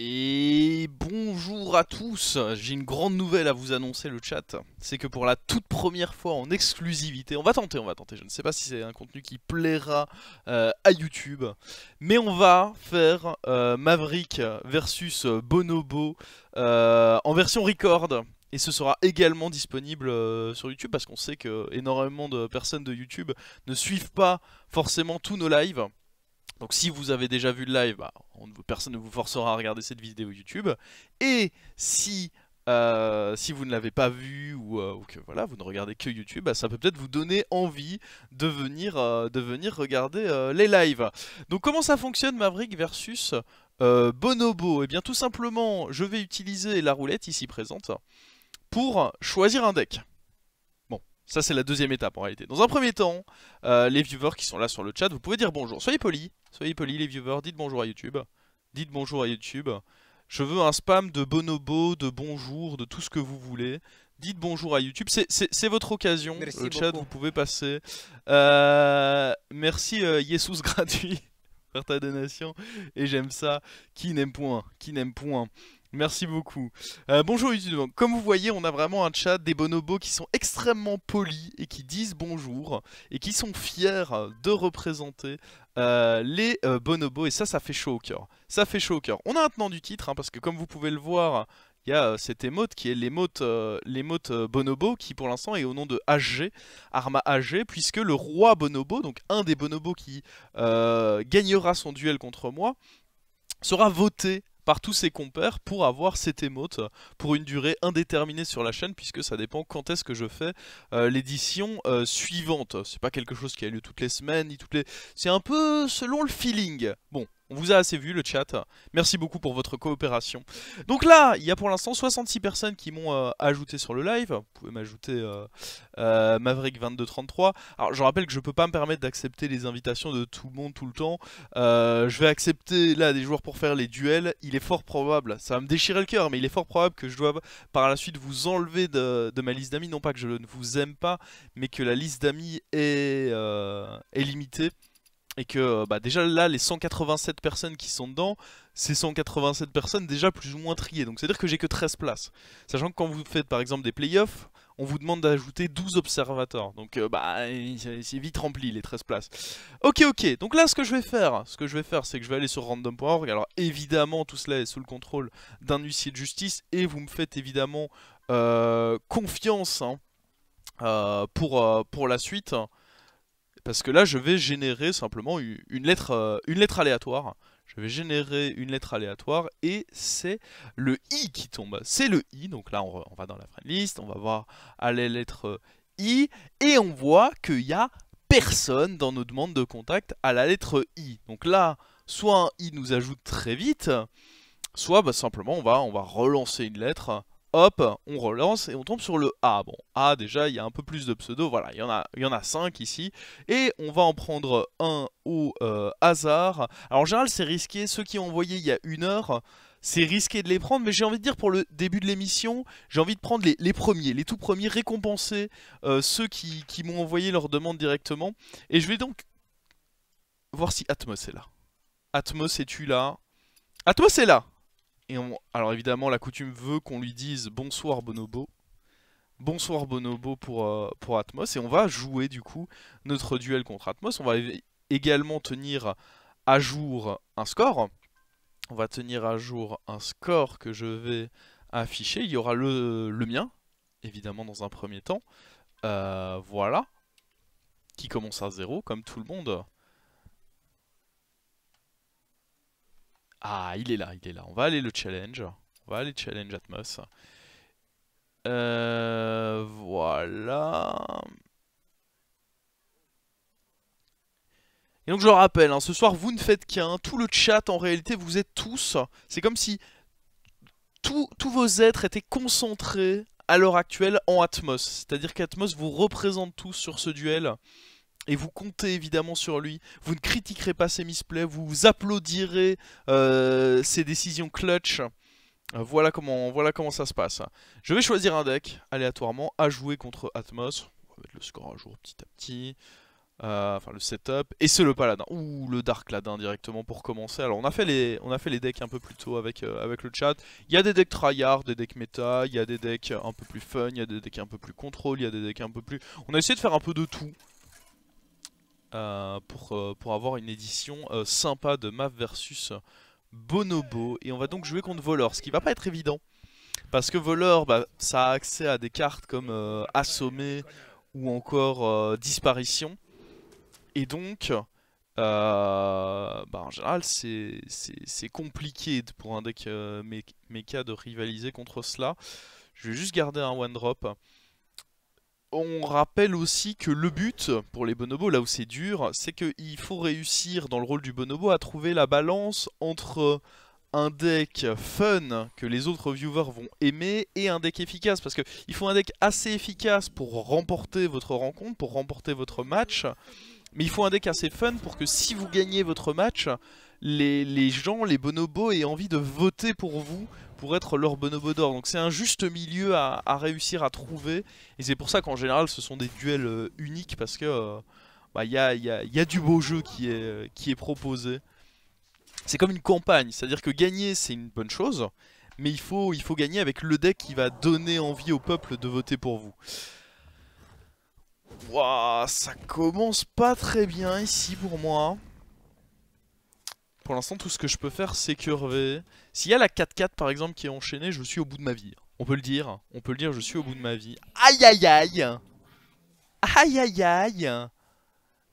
Et bonjour à tous, j'ai une grande nouvelle à vous annoncer le chat, c'est que pour la toute première fois en exclusivité, on va tenter, on va tenter, je ne sais pas si c'est un contenu qui plaira euh, à YouTube, mais on va faire euh, Maverick versus Bonobo euh, en version record, et ce sera également disponible sur YouTube parce qu'on sait que énormément de personnes de YouTube ne suivent pas forcément tous nos lives. Donc si vous avez déjà vu le live, bah, personne ne vous forcera à regarder cette vidéo YouTube. Et si, euh, si vous ne l'avez pas vu euh, ou, que voilà, vous ne regardez que YouTube, bah, ça peut peut-être vous donner envie de venir, euh, de venir regarder les lives. Donc comment ça fonctionne Maverick versus Bonobo Et eh bien tout simplement, je vais utiliser la roulette ici présente pour choisir un deck. Ça, c'est la deuxième étape en réalité. Dans un premier temps, euh, les viewers qui sont là sur le chat, vous pouvez dire bonjour. Soyez polis, soyez polis les viewers, dites bonjour à YouTube. Dites bonjour à YouTube. Je veux un spam de bonobo, de bonjour, de tout ce que vous voulez. Dites bonjour à YouTube, c'est votre occasion. le chat, vous pouvez passer. Euh, merci euh, gratuit pour ta donation. Et j'aime ça. Qui n'aime point Qui n'aime point Merci beaucoup. Euh, bonjour YouTube. Comme vous voyez, on a vraiment un chat des bonobos qui sont extrêmement polis et qui disent bonjour et qui sont fiers de représenter euh, les euh, bonobos et ça, ça fait chaud au cœur. Ça fait chaud au cœur. On a un tenant du titre hein, parce que comme vous pouvez le voir, il y a cette émote qui est l'émote Bonobo qui pour l'instant est au nom de HG, Arma HG, puisque le roi Bonobo, donc un des bonobos qui gagnera son duel contre moi, sera voté par tous ses compères pour avoir cette émote pour une durée indéterminée sur la chaîne puisque ça dépend quand est-ce que je fais euh, l'édition euh, suivante. C'est pas quelque chose qui a lieu toutes les semaines ni toutes les... C'est un peu selon le feeling. Bon, on vous a assez vu le chat. Merci beaucoup pour votre coopération. Donc là, il y a pour l'instant 66 personnes qui m'ont euh, ajouté sur le live. Vous pouvez m'ajouter euh, euh Maverick2233. Alors je rappelle que je ne peux pas me permettre d'accepter les invitations de tout le monde tout le temps. Euh, je vais accepter là des joueurs pour faire les duels. Il est fort probable, ça va me déchirer le cœur, mais il est fort probable que je doive par la suite vous enlever de, ma liste d'amis. Non pas que je ne vous aime pas, mais que la liste d'amis est limitée et que euh, bah déjà là les 187 personnes qui sont dedans, c'est 187 personnes déjà plus ou moins triées. Donc c'est-à-dire que j'ai que 13 places. Sachant que quand vous faites par exemple des playoffs, on vous demande d'ajouter 12 observateurs. Donc euh, bah c'est vite rempli les 13 places. Ok ok, donc là ce que je vais faire, ce que je vais faire c'est que je vais aller sur random.org. Alors évidemment tout cela est sous le contrôle d'un huissier de justice et vous me faites évidemment euh, confiance hein, pour, pour la suite. Parce que là, je vais générer simplement une lettre, euh, une lettre aléatoire. Je vais générer une lettre aléatoire et c'est le i qui tombe. C'est le i, donc là on, va dans la friend list, on va voir à la lettre euh, i et on voit qu'il n'y a personne dans nos demandes de contact à la lettre i. Donc là, soit un i nous ajoute très vite, soit bah, simplement on va, on va relancer une lettre hop, on relance et on tombe sur le A. Bon, A déjà, il y a un peu plus de pseudo, voilà, il y en a, il y en a 5 ici. Et on va en prendre un au euh, hasard. Alors en général, c'est risqué, ceux qui ont envoyé il y a une heure, c'est risqué de les prendre, mais j'ai envie de dire pour le début de l'émission, j'ai envie de prendre les, premiers, les tout premiers, récompenser euh, ceux qui, qui m'ont envoyé leur demande directement. Et je vais donc voir si Atmos est là. Atmos, es-tu là Atmos est là alors évidemment, la coutume veut qu'on lui dise bonsoir Bonobo. Bonsoir Bonobo pour, euh, pour Atmos. Et on va jouer du coup notre duel contre Atmos. On va également tenir à jour un score. On va tenir à jour un score que je vais afficher. Il y aura le, mien, évidemment, dans un premier temps. Euh, voilà. Qui commence à zéro, comme tout le monde. Ah, il est là, il est là. On va aller le challenge. On va aller challenge Atmos. Euh, voilà. Et donc je le rappelle, hein, ce soir vous ne faites qu'un, tout le chat en réalité vous êtes tous, c'est comme si tous vos êtres étaient concentrés à l'heure actuelle en Atmos, c'est-à-dire qu'Atmos vous représente tous sur ce duel et vous comptez évidemment sur lui. Vous ne critiquerez pas ses misplays, vous applaudirez euh, ses décisions clutch. Euh, voilà comment, voilà comment ça se passe. Je vais choisir un deck aléatoirement à jouer contre Atmos. On va mettre le score à jour petit à petit. Euh, enfin le setup. Et c'est le paladin. Ou le dark ladin directement pour commencer. Alors on a fait les, on a fait les decks un peu plus tôt avec, avec le chat. Il y a des decks tryhard, des decks méta, il y a des decks un peu plus fun, il y a des decks un peu plus contrôle, il y a des decks un peu plus... On a essayé de faire un peu de tout. Euh, pour, euh, pour, avoir une édition euh, sympa de map versus Bonobo. Et on va donc jouer contre Voleur, ce qui va pas être évident. Parce que Voleur, bah, ça a accès à des cartes comme Assommé ou encore Disparition. Et donc, bah, en général, c'est compliqué pour un deck méca de rivaliser contre cela. Je vais juste garder un one-drop on rappelle aussi que le but pour les bonobos, là où c'est dur, c'est qu'il faut réussir dans le rôle du bonobo à trouver la balance entre un deck fun que les autres viewers vont aimer et un deck efficace parce qu'il faut un deck assez efficace pour remporter votre rencontre, pour remporter votre match mais il faut un deck assez fun pour que si vous gagnez votre match les, les gens, les bonobos aient envie de voter pour vous pour être leur bonobo d'or. Donc c'est un juste milieu à, réussir à trouver. Et c'est pour ça qu'en général ce sont des duels euh, uniques parce que euh, bah, il y, a, du beau jeu euh, qui est, proposé. C'est comme une campagne, c'est-à-dire que gagner c'est une bonne chose, mais il faut, il faut gagner avec le deck qui va donner envie au peuple de voter pour vous. Wouah, ça commence pas très bien ici pour moi. Pour l'instant, tout ce que je peux faire, c'est curver. S'il y a la 4-4 par exemple qui est enchaînée, je suis au bout de ma vie. On peut le dire, on peut le dire, je suis au bout de ma vie. Aïe aïe aïe Aïe aïe aïe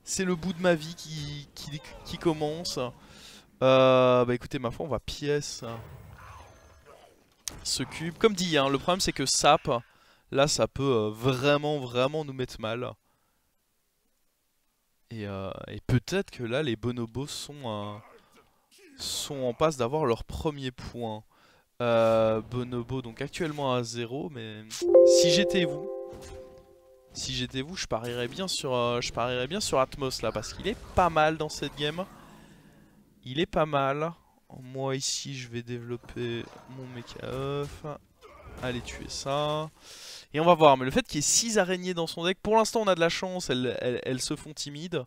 C'est le bout de ma vie qui, qui, commence. Euh, bah écoutez, ma foi, on va pièce ce cube. Comme dit, hein, le problème c'est que sap, là ça peut euh, vraiment vraiment nous mettre mal. Euh, et, peut-être que là les bonobos sont, sont en passe d'avoir leur premier point. Euh, Bonobo donc actuellement à 0 mais si j'étais vous si j'étais vous je parierais bien sur euh, je parierais bien sur Atmos là parce qu'il est pas mal dans cette game il est pas mal moi ici je vais développer mon mecha allez tuer ça et on va voir mais le fait qu'il y ait 6 araignées dans son deck pour l'instant on a de la chance elles, elles se font timides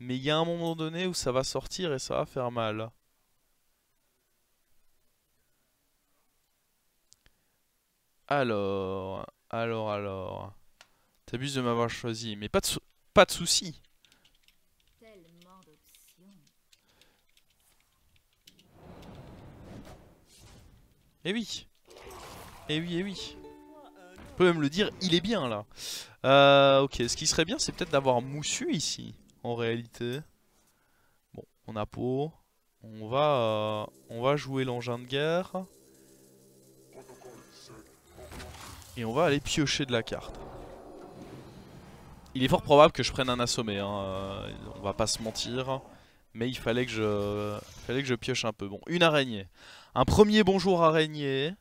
mais il y a un moment donné où ça va sortir et ça va faire mal Alors, alors, alors. T'abuses de m'avoir choisi, mais pas de, pas de soucis. Eh oui Eh oui, eh oui On peut même le dire, il est bien là euh, Ok, ce qui serait bien c'est peut-être d'avoir Moussu ici, en réalité. Bon, on a peau. On va, euh, on va jouer l'engin de guerre. Et on va aller piocher de la carte. Il est fort probable que je prenne un assommé, hein. euh, on va pas se mentir. Mais il fallait que je fallait que je pioche un peu. Bon, une araignée. Un premier bonjour araignée.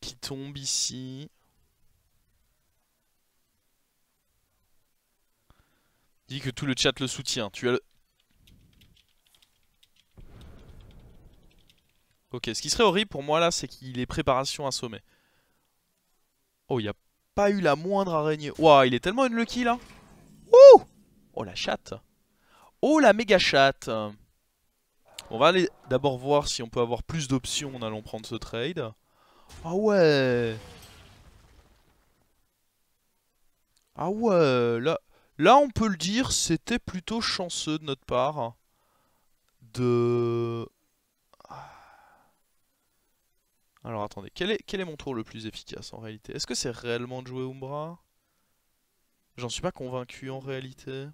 Qui tombe ici. Dit que tout le chat le soutient. Tu as le... Ok, ce qui serait horrible pour moi là, c'est qu'il est préparation à sommet. Oh, il n'y a pas eu la moindre araignée. Waouh, il est tellement une lucky là. Oh, oh la chatte. Oh la méga chatte. On va aller d'abord voir si on peut avoir plus d'options en allant prendre ce trade. Ah ouais Ah ouais là on peut le dire, c'était plutôt chanceux de notre part. De... Alors attendez, quel est, mon tour le plus efficace en réalité Est-ce que c'est réellement de jouer Umbra J'en suis pas convaincu en réalité.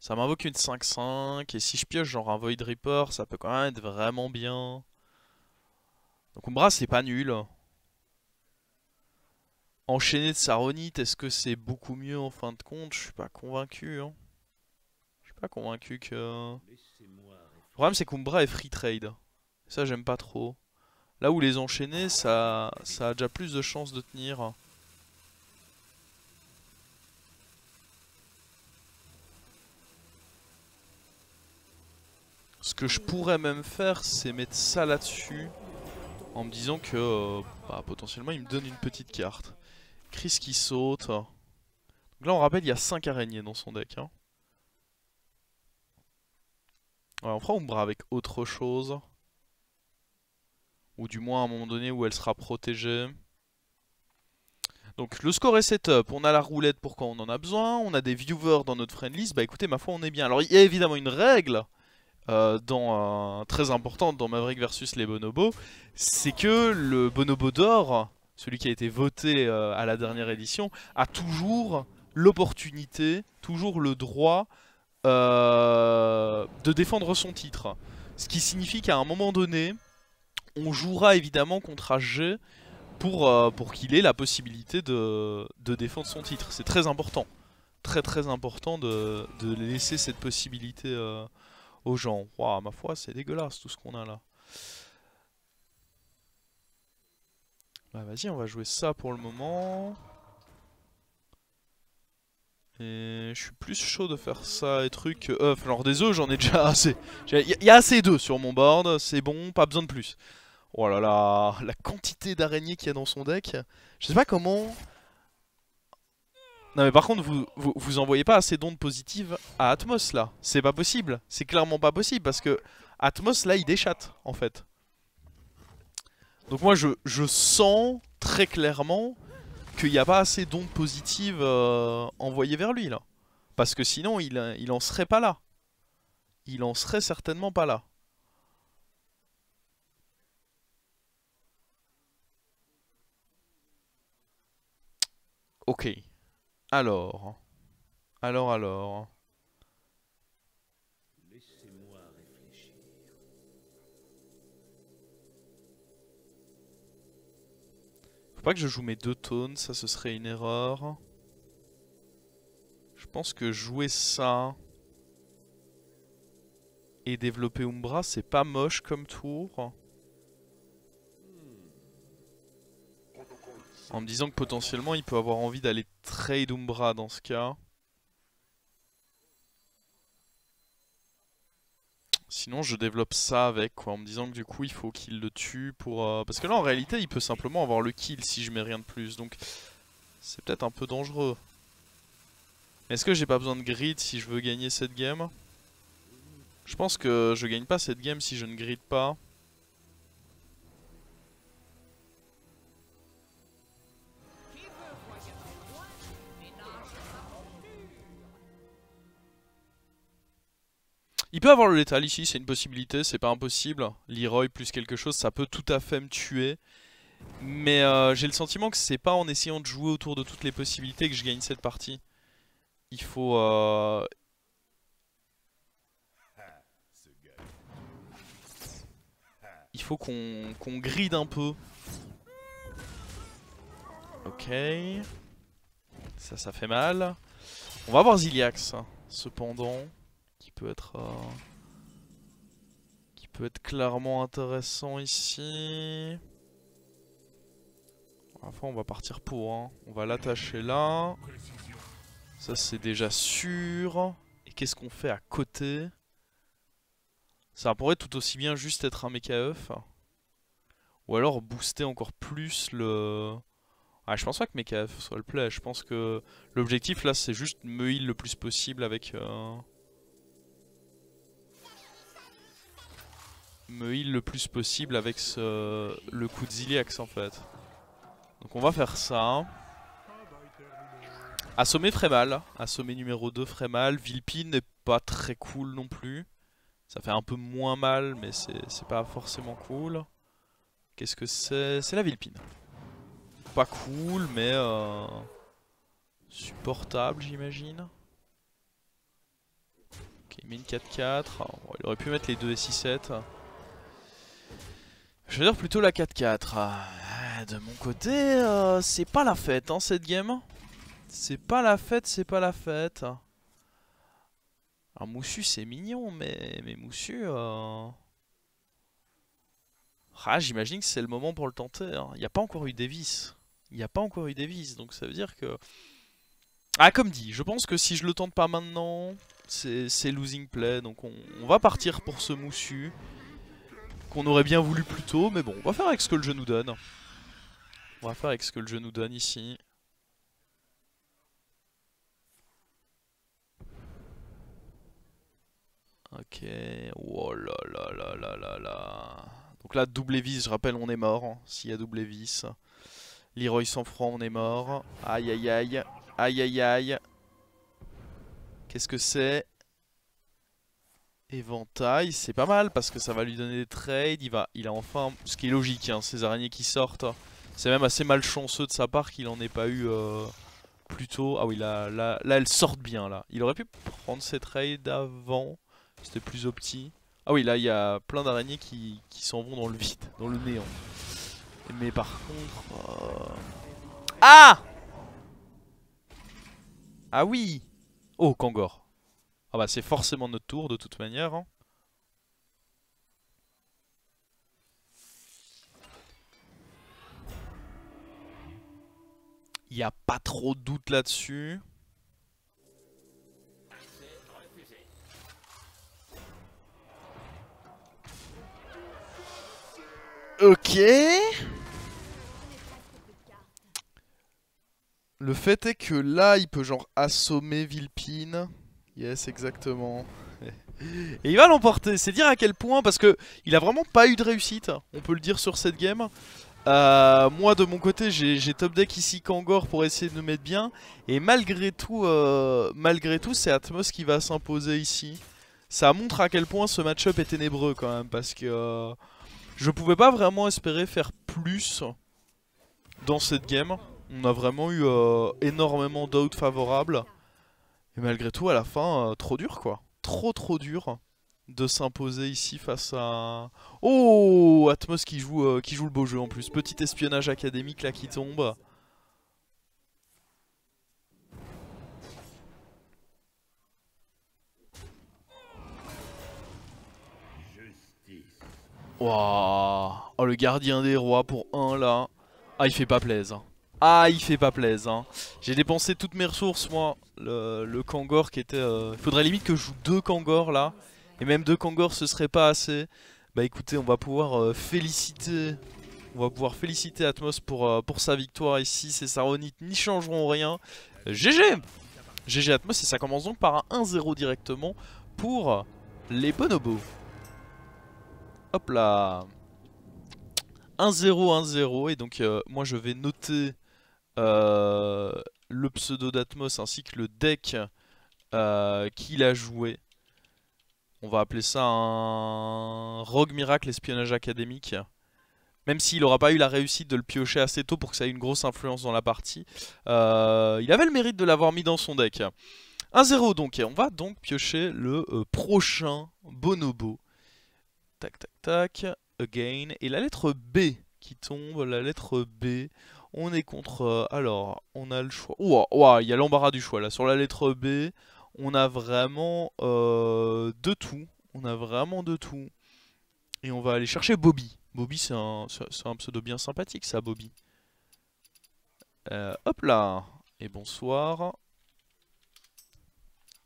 Ça m'invoque une 5-5, et si je pioche genre un Void Reaper, ça peut quand même être vraiment bien. Donc Umbra, c'est pas nul. Enchaîné de Saronite, est-ce que c'est beaucoup mieux en fin de compte Je suis pas convaincu. Hein. Je suis pas convaincu que... Le problème, c'est qu'Umbra est free trade. Ça j'aime pas trop. Là où les enchaîner ça, ça a déjà plus de chances de tenir. Ce que je pourrais même faire, c'est mettre ça là-dessus. En me disant que euh, bah, potentiellement il me donne une petite carte. Chris qui saute. Donc là on rappelle il y a 5 araignées dans son deck. Hein. on prend avec autre chose. Ou du moins à un moment donné où elle sera protégée. Donc le score est setup, on a la roulette pour quand on en a besoin, on a des viewers dans notre friend list, bah écoutez ma foi on est bien. Alors il y a évidemment une règle euh, dans, euh, très importante dans Maverick versus les bonobos, c'est que le bonobo d'or, celui qui a été voté euh, à la dernière édition, a toujours l'opportunité, toujours le droit de défendre son titre. Ce qui signifie qu'à un moment donné, on jouera évidemment contre AG pour, euh, pour qu'il ait la possibilité de, défendre son titre. C'est très important. Très très important de, laisser cette possibilité euh, aux gens. Waouh, ma foi, c'est dégueulasse tout ce qu'on a là. Bah, vas-y, on va jouer ça pour le moment. Et je suis plus chaud de faire ça et trucs... Euh, alors des œufs, j'en ai déjà assez. Il y, a assez d'œufs sur mon board, c'est bon, pas besoin de plus. Oh là là, la quantité d'araignées qu'il y a dans son deck. Je sais pas comment... Non mais par contre, vous, vous, vous envoyez pas assez d'ondes positives à Atmos là. C'est pas possible. C'est clairement pas possible parce que Atmos là, il déchatte en fait. Donc moi, je, je sens très clairement qu'il n'y a pas assez d'ondes positives euh, envoyées vers lui là. Parce que sinon, il, il en serait pas là. Il en serait certainement pas là. Ok. Alors. Alors, alors. Laissez-moi réfléchir. Faut pas que je joue mes deux tones, ça ce serait une erreur. Je pense que jouer ça et développer Umbra, c'est pas moche comme tour. En me disant que potentiellement il peut avoir envie d'aller trade Umbra dans ce cas. Sinon je développe ça avec quoi, en me disant que du coup il faut qu'il le tue pour... Euh, parce que là en réalité il peut simplement avoir le kill si je mets rien de plus, donc c'est peut-être un peu dangereux. Est-ce que j'ai pas besoin de grid si je veux gagner cette game Je pense que je gagne pas cette game si je ne grid pas. Il peut avoir le létal ici, c'est une possibilité, c'est pas impossible. Leroy plus quelque chose, ça peut tout à fait me tuer. Mais euh, j'ai le sentiment que c'est pas en essayant de jouer autour de toutes les possibilités que je gagne cette partie. Il faut... Euh, il faut qu'on gride un peu. Ok. Ça, ça fait mal. On va voir Ziliax, hein, cependant qui peut être euh, qui peut être clairement intéressant ici. Enfin, on va partir pour. Hein. On va l'attacher là. Ça, c'est déjà sûr. Et qu'est-ce qu'on fait à côté Ça pourrait tout aussi bien juste être un méca œuf. Ou alors booster encore plus le... Ah, je pense pas que méca œuf soit le play. Je pense que l'objectif là, c'est juste me heal le plus possible avec... Euh, me heal le plus possible avec ce, le coup de Ziliax en fait. Donc on va faire ça. Assommer ferait mal. Assommer numéro 2 ferait mal. Vilpine n'est pas très cool non plus. Ça fait un peu moins mal, mais c'est pas forcément cool. Qu'est-ce que c'est C'est la Vilpine. Pas cool, mais euh, supportable, j'imagine. Ok, il 4-4. il aurait pu mettre les 2 et 6-7. Je veux dire plutôt la 4-4. Ah, de mon côté, euh, c'est pas la fête, hein, cette game. C'est pas la fête, c'est pas la fête. Alors, Moussu, c'est mignon, mais, mais Moussu... Euh, ah, j'imagine que c'est le moment pour le tenter. Hein. Il n'y a pas encore eu Davis. Il n'y a pas encore eu Davis, donc ça veut dire que... Ah, comme dit, je pense que si je le tente pas maintenant, c'est losing play. Donc on, on va partir pour ce Moussu qu'on aurait bien voulu plus tôt, mais bon, on va faire avec ce que le jeu nous donne. On va faire avec ce que le jeu nous donne ici. Ok, oh là là là là là là. Donc là, double vis, je rappelle, on est mort. Hein. S'il y a double vis. Leroy sans froid, on est mort. Aïe aïe aïe. Aïe aïe aïe. Qu'est-ce que c'est Éventail, c'est pas mal parce que ça va lui donner des trades. Il, va, il a enfin, ce qui est logique, hein, ces araignées qui sortent. C'est même assez malchanceux de sa part qu'il en ait pas eu euh, plus tôt. Ah oui, là, là, là, elles sortent bien là. Il aurait pu prendre ses trades avant, c'était plus opti. Ah oui, là, il y a plein d'araignées qui, qui s'en vont dans le vide, dans le néant. Mais par contre... Euh, ah Ah oui Oh, Kangor. Ah bah c'est forcément notre tour de toute manière. Hein. Il y a pas trop de doute là-dessus. Ok. Le fait est que là, il peut genre assommer Vilpine. Yes, exactement. Et il va l'emporter, c'est dire à quel point, parce que il a vraiment pas eu de réussite, on peut le dire sur cette game. Euh, moi de mon côté j'ai top deck ici Kangor pour essayer de nous mettre bien Et malgré tout euh, malgré tout c'est Atmos qui va s'imposer ici Ça montre à quel point ce match-up est ténébreux quand même Parce que je euh, je pouvais pas vraiment espérer faire plus dans cette game On a vraiment eu énormément d'outs favorables et malgré tout, à la fin, euh, trop dur quoi. Trop trop dur de s'imposer ici face à... Oh Atmos qui joue, euh, qui joue le beau jeu en plus. Petit espionnage académique là qui tombe. Wow. Oh le gardien des rois pour un là. Ah il fait pas plaisir. Hein. Ah, il fait pas plaisir hein. J'ai dépensé toutes mes ressources, moi. Le, le Kangor qui était... Euh, il faudrait limite que je joue deux Kangor, là. Et même deux Kangor, ce serait pas assez. Bah écoutez, on va pouvoir euh, féliciter... On va pouvoir féliciter Atmos pour, euh, pour sa victoire ici. Ces Saronites n'y changeront rien. GG GG Atmos et ça commence donc par un 1-0 directement pour les bonobos. Hop là 1-0, 1-0 et donc moi je vais noter euh, le pseudo d'Atmos ainsi que le deck euh, qu'il a joué. On va appeler ça un Rogue Miracle Espionnage Académique. Même s'il n'aura pas eu la réussite de le piocher assez tôt pour que ça ait une grosse influence dans la partie. Euh, il avait le mérite de l'avoir mis dans son deck. 1-0 donc, et on va donc piocher le prochain Bonobo. Tac tac tac, again. Et la lettre B qui tombe, la lettre B. On est contre... Euh, alors, on a le choix... Ouah, il y a l'embarras du choix là. Sur la lettre B, on a vraiment euh, de tout. On a vraiment de tout. Et on va aller chercher Bobby. Bobby, c'est un, pseudo bien sympathique ça, Bobby. Euh, hop là Et bonsoir.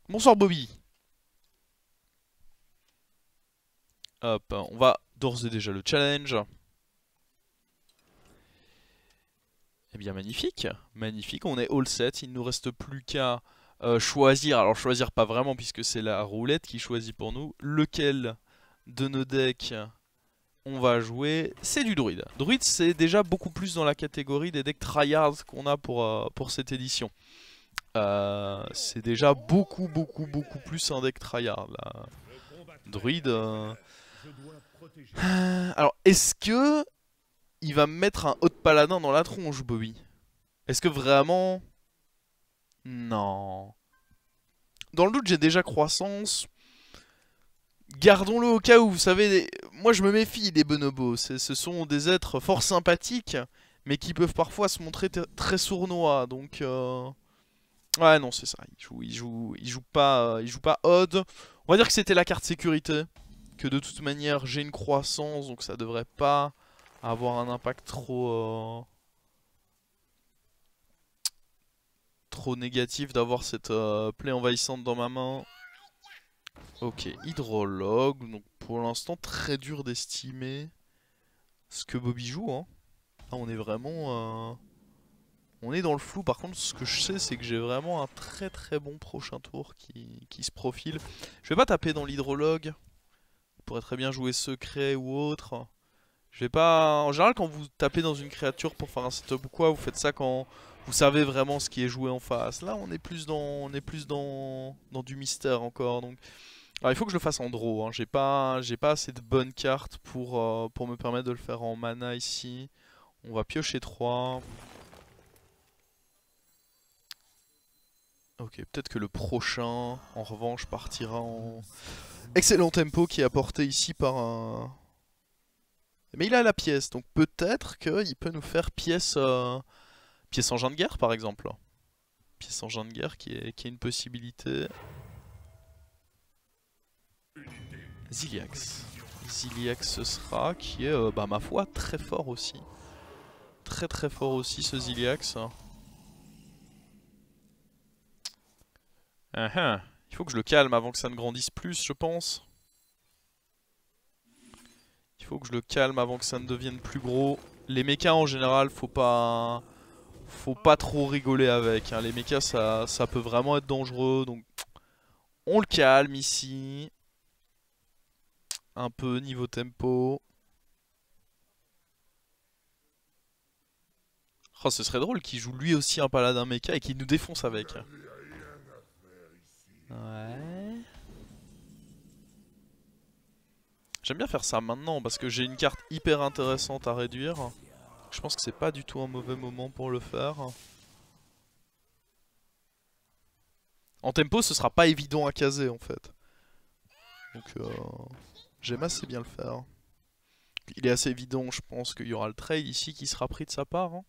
Bonsoir Bobby Hop, on va d'ores et déjà le challenge. Eh bien magnifique, magnifique, on est all set, il ne nous reste plus qu'à euh, choisir, alors choisir pas vraiment puisque c'est la roulette qui choisit pour nous, lequel de nos decks on va jouer, c'est du druide. Druide c'est déjà beaucoup plus dans la catégorie des decks tryhards qu'on a pour, euh, pour cette édition. Euh, c'est déjà beaucoup beaucoup beaucoup plus un deck tryhard là. Druide... Alors est-ce que il va me mettre un haut de paladin dans la tronche, Bobby. Est-ce que vraiment... Non. Dans le doute, j'ai déjà croissance. Gardons-le au cas où, vous savez, moi je me méfie des bonobos. Ce sont des êtres fort sympathiques, mais qui peuvent parfois se montrer très sournois, donc... Euh, ouais, non, c'est ça, il joue, il joue, il joue pas, il joue pas odd. On va dire que c'était la carte sécurité, que de toute manière j'ai une croissance, donc ça devrait pas avoir un impact trop... Euh, trop négatif d'avoir cette euh, plaie envahissante dans ma main. Ok, hydrologue, donc pour l'instant très dur d'estimer ce que Bobby joue. Hein. on est vraiment... Euh, on est dans le flou, par contre ce que je sais c'est que j'ai vraiment un très très bon prochain tour qui, se profile. Je vais pas taper dans l'hydrologue, pourrait très bien jouer secret ou autre. Je vais pas... En général, quand vous tapez dans une créature pour faire un setup ou quoi, vous faites ça quand vous savez vraiment ce qui est joué en face. Là, on est plus dans, on est plus dans, dans du mystère encore. Donc, Alors, il faut que je le fasse en draw. Hein. J'ai pas, j'ai pas assez de bonnes cartes pour, euh, pour me permettre de le faire en mana ici. On va piocher 3. Ok, peut-être que le prochain, en revanche, partira en... Excellent tempo qui est apporté ici par un, mais il a la pièce, donc peut-être qu'il peut nous faire pièce, euh, pièce engin de guerre par exemple. Pièce engin de guerre qui est, qui est une possibilité. Ziliax. Ziliax ce sera, qui est, euh, bah, ma foi, très fort aussi. Très très fort aussi ce Ziliax. Ah, ah. Il faut que je le calme avant que ça ne grandisse plus, je pense. Faut que je le calme avant que ça ne devienne plus gros. Les mechas en général, faut pas faut pas trop rigoler avec. Hein. Les mechas, ça, ça peut vraiment être dangereux. Donc, on le calme ici. Un peu niveau tempo. Oh, ce serait drôle qu'il joue lui aussi un paladin mecha et qu'il nous défonce avec. Ouais. J'aime bien faire ça maintenant parce que j'ai une carte hyper intéressante à réduire. Je pense que c'est pas du tout un mauvais moment pour le faire. En tempo, ce sera pas évident à caser en fait. Donc euh, j'aime assez bien le faire. Il est assez évident, je pense qu'il y aura le trade ici qui sera pris de sa part. Hein.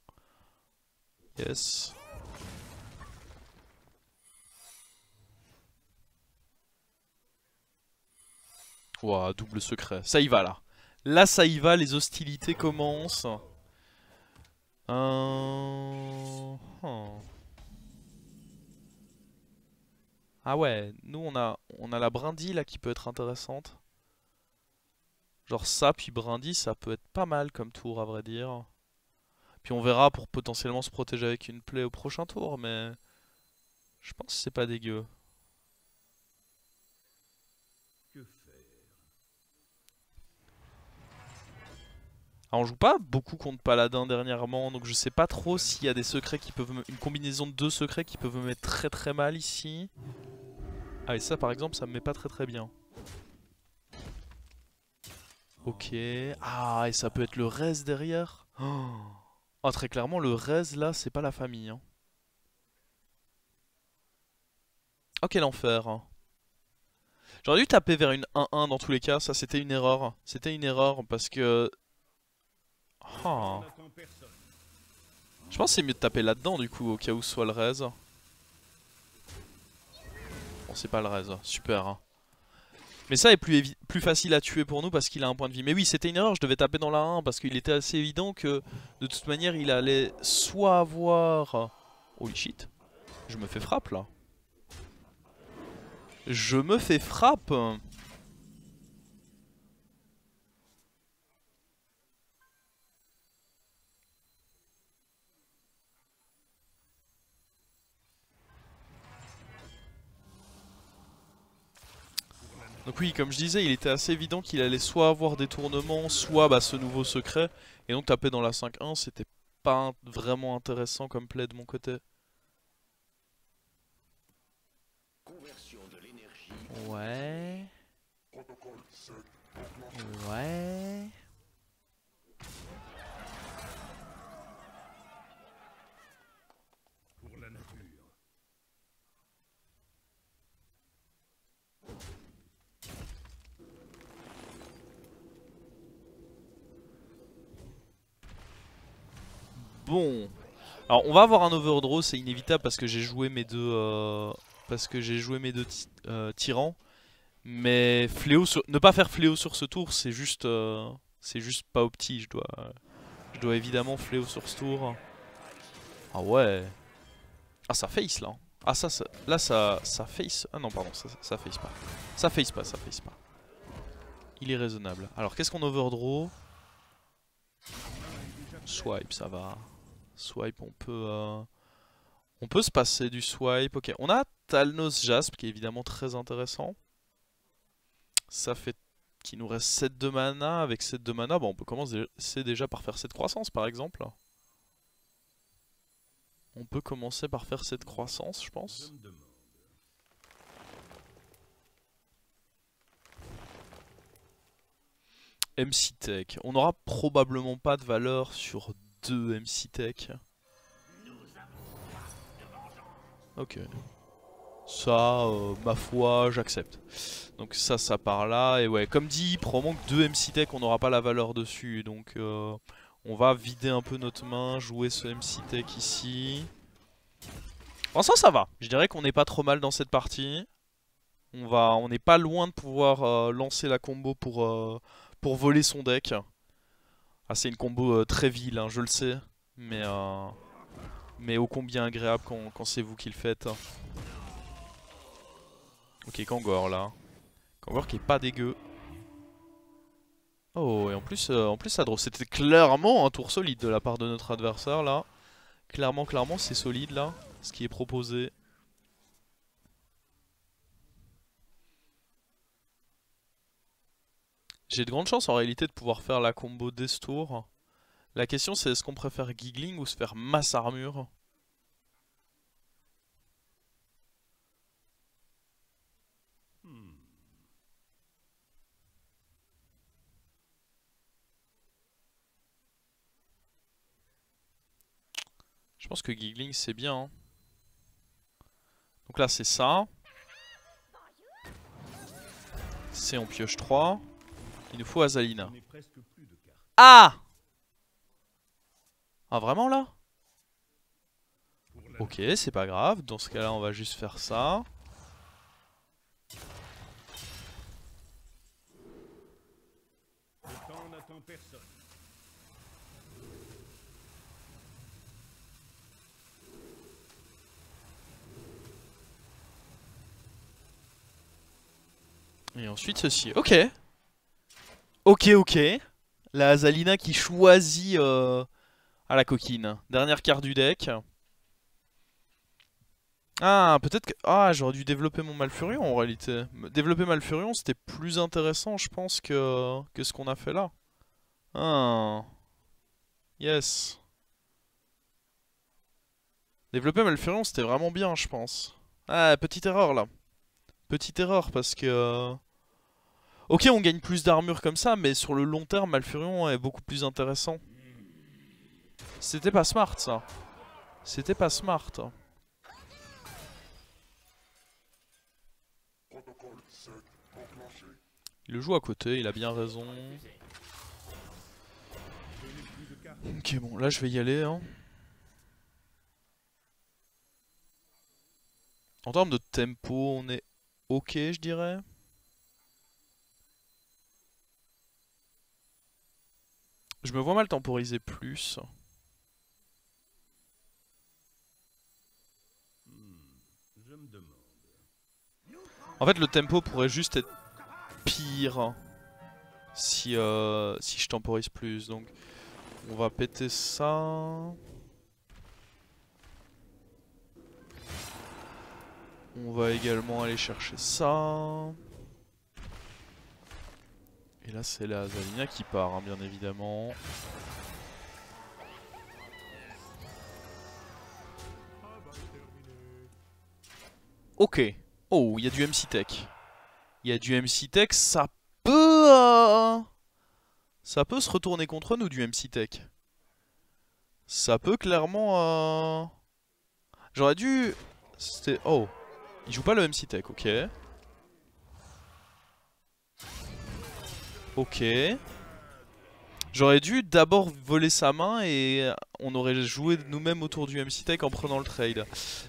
Yes. Ouah, euh, double secret. Ça y va là. Là, ça y va, les hostilités commencent. Euh, ah ouais, nous on a, on a la brindille là qui peut être intéressante. Genre ça, puis brindille, ça peut être pas mal comme tour à vrai dire. Puis on verra pour potentiellement se protéger avec une plaie au prochain tour, mais... Je pense que c'est pas dégueu. Alors, ah, on joue pas beaucoup contre Paladin dernièrement, donc je sais pas trop s'il y a des secrets qui peuvent me... une combinaison de deux secrets qui peuvent me mettre très très mal ici. Ah et ça par exemple ça me met pas très très bien. Ok. Ah et ça peut être le reste derrière. Oh. Ah, très clairement le reste là c'est pas la famille. Ok hein. Oh quel enfer J'aurais dû taper vers une 1-1 dans tous les cas, ça c'était une erreur. C'était une erreur parce que Oh. Je pense que c'est mieux de taper là-dedans du coup, au cas où soit le rez Bon, c'est pas le rez, super. Hein. Mais ça est plus, plus facile à tuer pour nous parce qu'il a un point de vie. Mais oui, c'était une erreur, je devais taper dans la 1 parce qu'il était assez évident que de toute manière il allait soit avoir... Holy shit, je me fais frappe là. Je me fais frappe Donc oui, comme je disais, il était assez évident qu'il allait soit avoir des tournements, soit bah, ce nouveau secret. Et donc taper dans la 5-1, c'était pas vraiment intéressant comme play de mon côté. Ouais. Ouais. bon. Alors on va avoir un overdraw, c'est inévitable parce que j'ai joué mes deux euh, parce que j'ai joué mes deux euh, tyrans. Mais fléau ne pas faire fléau sur ce tour, c'est juste euh, c'est juste pas opti. Je dois je dois évidemment fléau sur ce tour. Ah ouais. Ah ça face là. Hein. Ah ça, là ça ça face. Ah non pardon ça, ça face pas. Ça face pas ça face pas. Il est raisonnable. Alors qu'est-ce qu'on overdraw? Swipe ça va. Swipe, on peut, euh, on peut se passer du swipe. Ok, on a Talnos Jasp qui est évidemment très intéressant. Ça fait qu'il nous reste 7 de mana. Avec 7 de mana, bon, bah, on peut commencer déjà par faire cette croissance par exemple. On peut commencer par faire cette croissance, je pense. MC Tech. On n'aura probablement pas de valeur sur deux MC Tech. Ok. Ça, euh, ma foi, j'accepte. Donc ça, ça part là. Et ouais, comme dit, probablement que deux MC Tech, on n'aura pas la valeur dessus. Donc euh, on va vider un peu notre main, jouer ce MC Tech ici. Bon ça, ça va. Je dirais qu'on n'est pas trop mal dans cette partie. On va, on n'est pas loin de pouvoir euh, lancer la combo pour, pour voler son deck. Ah, c'est une combo euh, très vile, hein, je le sais. Mais, euh, mais ô combien agréable quand, c'est vous qui le faites. Ok, Kangor là. Kangor qui est pas dégueu. Oh, et en plus, euh, en plus ça drôle. C'était clairement un tour solide de la part de notre adversaire là. Clairement, clairement, c'est solide là, ce qui est proposé. J'ai de grandes chances en réalité de pouvoir faire la combo Destour. La question c'est est-ce qu'on préfère Giggling ou se faire masse armure hmm. Je pense que Giggling c'est bien. Hein. Donc là c'est ça. C'est on pioche 3. Il nous faut Azalina. Ah Ah vraiment là Ok, c'est pas grave. Dans ce cas-là, on va juste faire ça. Et ensuite ceci. Ok Ok, ok. La Zalina qui choisit euh, à la coquine. Dernière carte du deck. Ah, peut-être que... Ah, j'aurais dû développer mon Malfurion en réalité. Développer Malfurion, c'était plus intéressant, je pense, que, que ce qu'on a fait là. Ah. Yes. Développer Malfurion, c'était vraiment bien, je pense. Ah, petite erreur, là. Petite erreur, parce que... Ok, on gagne plus d'armure comme ça, mais sur le long terme, Malfurion est beaucoup plus intéressant. C'était pas smart, ça. C'était pas smart. Il le joue à côté, il a bien raison. Ok, bon, là je vais y aller. Hein. En termes de tempo, on est ok, je dirais. Je me vois mal temporiser plus. En fait, le tempo pourrait juste être pire si, euh, si je temporise plus. Donc, on va péter ça. On va également aller chercher ça. Et là c'est la Zalinia qui part hein, bien évidemment. Ok. Oh, il y a du MC Tech. Il y a du MC Tech, ça peut... Euh, ça peut se retourner contre nous du MC Tech. Ça peut clairement... Euh, j'aurais dû... C'était... Oh. Il joue pas le MC Tech, ok. Ok. J'aurais dû d'abord voler sa main et on aurait joué nous-mêmes autour du MC Tech en prenant le trade.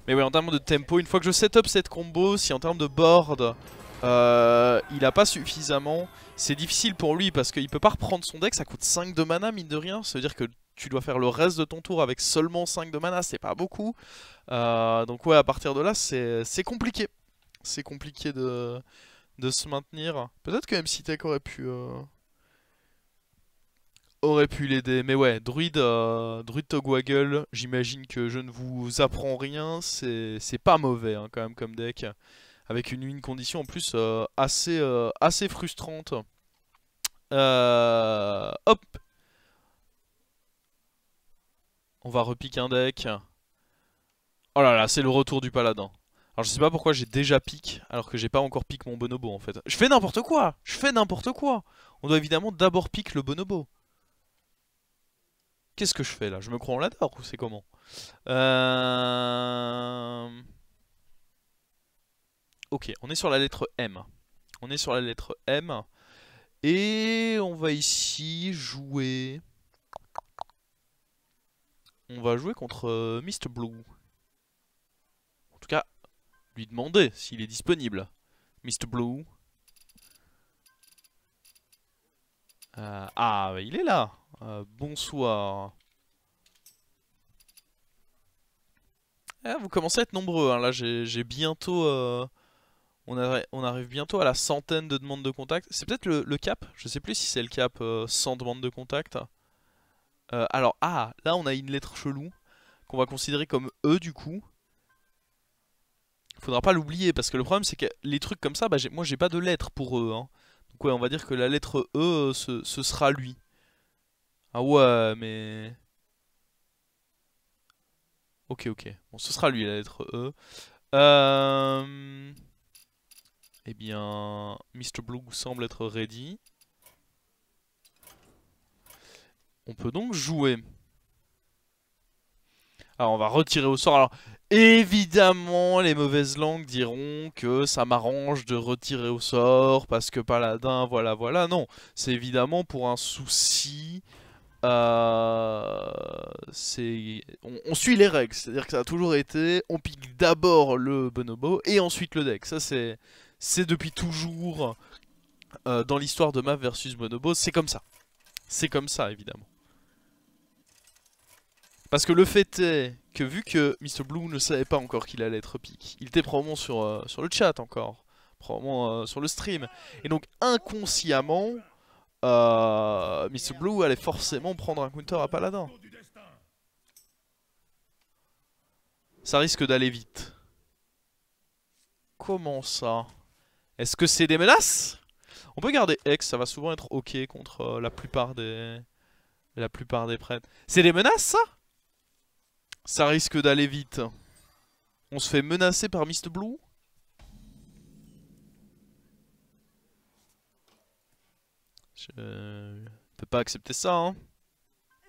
Mais oui, en termes de tempo, une fois que je set up cette combo, si en termes de board, euh, il a pas suffisamment, c'est difficile pour lui parce qu'il peut pas reprendre son deck, ça coûte 5 de mana mine de rien, ça veut dire que tu dois faire le reste de ton tour avec seulement 5 de mana, c'est pas beaucoup. Euh, donc ouais, à partir de là, c'est compliqué. C'est compliqué de de se maintenir. Peut-être que MCTech aurait pu... Euh, aurait pu l'aider. Mais ouais, Druid, euh, Druid Togwaggle, j'imagine que je ne vous apprends rien. C'est pas mauvais hein, quand même comme deck. Avec une condition en plus euh, assez, assez frustrante. hop On va repiquer un deck. Oh là là, c'est le retour du paladin. Alors je sais pas pourquoi j'ai déjà pique alors que j'ai pas encore pique mon bonobo en fait. Je fais n'importe quoi Je fais n'importe quoi On doit évidemment d'abord pique le bonobo. Qu'est-ce que je fais là Je me crois en l'adore ou c'est comment euh, Ok, on est sur la lettre M. On est sur la lettre M. Et on va ici jouer... On va jouer contre euh, Mist Blue lui demander s'il est disponible. Mr. Blue. Euh, ah, il est là. Euh, bonsoir. Eh, vous commencez à être nombreux. Hein. Là, j'ai bientôt... Euh, on, on, arrive bientôt à la centaine de demandes de contact. C'est peut-être le, cap Je sais plus si c'est le cap, sans demandes de contact. alors, ah, là, on a une lettre chelou qu'on va considérer comme E, du coup faudra pas l'oublier parce que le problème c'est que les trucs comme ça, bah, moi j'ai pas de lettre pour eux. Hein. Donc ouais, on va dire que la lettre E, ce, sera lui. Ah ouais, mais... Ok, ok. Bon, ce sera lui la lettre E. Euh... Eh bien, Mr. Blue semble être ready. On peut donc jouer. Alors, ah, on va retirer au sort. Alors, Évidemment, les mauvaises langues diront que ça m'arrange de retirer au sort parce que paladin, voilà, voilà. Non, c'est évidemment pour un souci. Euh, on, suit les règles, c'est-à-dire que ça a toujours été, on pique d'abord le bonobo et ensuite le deck. Ça, c'est depuis toujours euh, dans l'histoire de map versus bonobo, c'est comme ça. C'est comme ça, évidemment. Parce que le fait est que vu que Mr. Blue ne savait pas encore qu'il allait être pique, il était probablement sur, euh, sur le chat encore, probablement euh, sur le stream. Et donc inconsciemment, euh, Mr. Blue allait forcément prendre un counter à Paladin. Ça risque d'aller vite. Comment ça Est-ce que c'est des menaces On peut garder X, ça va souvent être ok contre euh, la plupart des la plupart des prêtres. C'est des menaces ça ça risque d'aller vite. On se fait menacer par Mist Blue Je peux pas accepter ça, hein.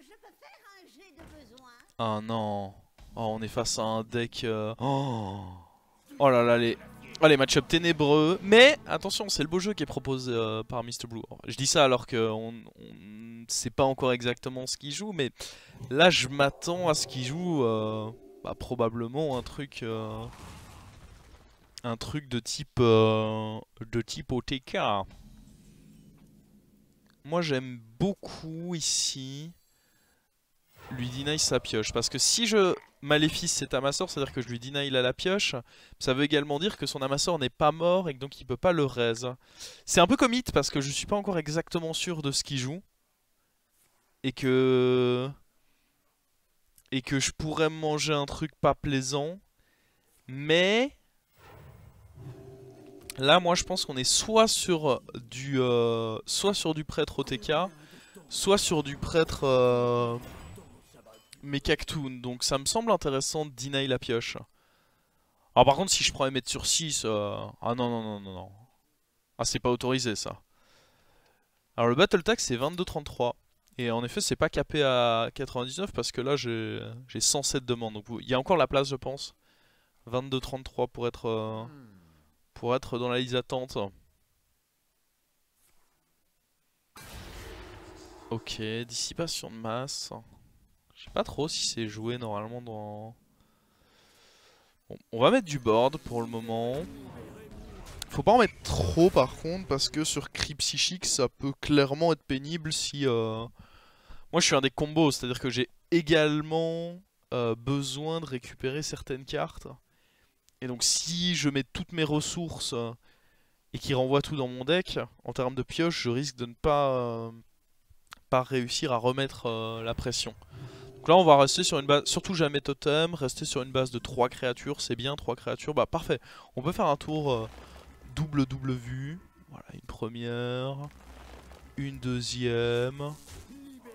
Je peux faire un jet de besoin. Ah non. Oh, on est face à un deck... Euh, oh, oh là là, les... Allez, ah, match-up ténébreux. Mais attention, c'est le beau jeu qui est proposé euh, par Mr. Blue. Je dis ça alors qu'on ne sait pas encore exactement ce qu'il joue, mais là je m'attends à ce qu'il joue euh, bah, probablement un truc. Euh, un truc de type. de type OTK. Moi j'aime beaucoup ici lui deny sa pioche. Parce que si je maléfice cet amasseur, c'est-à-dire que je lui deny la pioche, ça veut également dire que son amasseur n'est pas mort et que donc il peut pas le raise. C'est un peu comique parce que je suis pas encore exactement sûr de ce qu'il joue. Et que... Et que je pourrais manger un truc pas plaisant. Mais... Là, moi, je pense qu'on est soit sur du, euh, soit sur du prêtre OTK, soit sur du prêtre... Euh, mes cactoons, donc ça me semble intéressant de deny la pioche. Alors ah, par contre, si je prends mettre sur 6, euh, ah non, non, non, non, non. Ah, c'est pas autorisé ça. Alors le battle tag c'est 33 Et en effet, c'est pas capé à 99 parce que là j'ai 107 demandes. il y a encore la place, je pense. 22 33 pour être euh, pour être dans la liste d'attente. Ok, dissipation de masse. Je sais pas trop si c'est joué normalement dans... on va mettre du board pour le moment. Faut pas en mettre trop par contre parce que sur cri psychique ça peut clairement être pénible si... Euh, Moi je suis un des combos, c'est-à-dire que j'ai également euh, besoin de récupérer certaines cartes. Et donc si je mets toutes mes ressources euh, et qu'il renvoie tout dans mon deck, en termes de pioche, je risque de ne pas, pas réussir à remettre la pression. Donc là on va rester sur une base, surtout jamais totem, rester sur une base de 3 créatures, c'est bien, 3 créatures, bah parfait. On peut faire un tour euh, double double vue, voilà une première, une deuxième,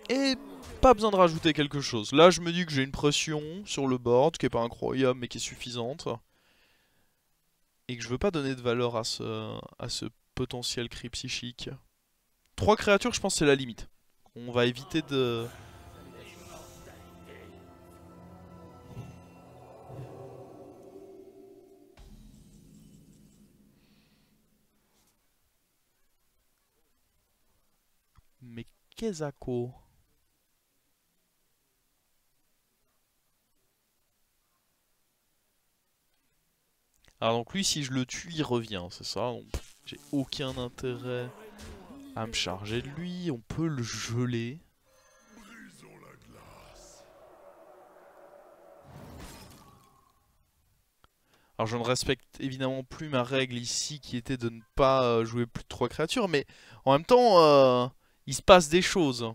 et pas besoin de rajouter quelque chose. Là je me dis que j'ai une pression sur le board qui est pas incroyable mais qui est suffisante. Et que je veux pas donner de valeur à ce, à ce potentiel cri psychique. Trois créatures je pense c'est la limite. On va éviter de... Kesako Alors donc lui, si je le tue, il revient, c'est ça J'ai aucun intérêt à me charger de lui. On peut le geler. Alors je ne respecte évidemment plus ma règle ici qui était de ne pas euh, jouer plus de 3 créatures, mais en même temps, euh, il se passe des choses.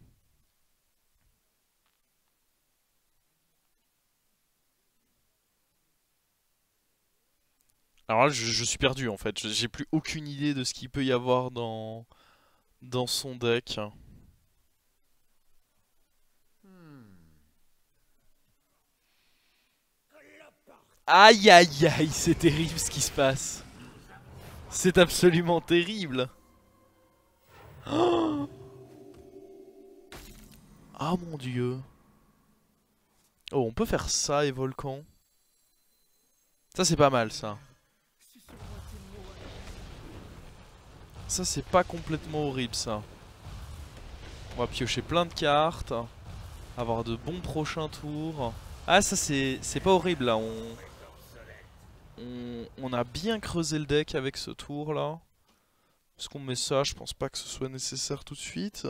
Alors là, je, suis perdu en fait. J'ai plus aucune idée de ce qu'il peut y avoir dans, dans son deck. Aïe aïe aïe, c'est terrible ce qui se passe. C'est absolument terrible. Oh ah oh, mon dieu. Oh, on peut faire ça et volcan. Ça, c'est pas mal, ça. Ça, c'est pas complètement horrible, ça. On va piocher plein de cartes. Avoir de bons prochains tours. Ah, ça, c'est pas horrible, là. On... on... On, a bien creusé le deck avec ce tour, là. Est-ce qu'on met ça Je pense pas que ce soit nécessaire tout de suite.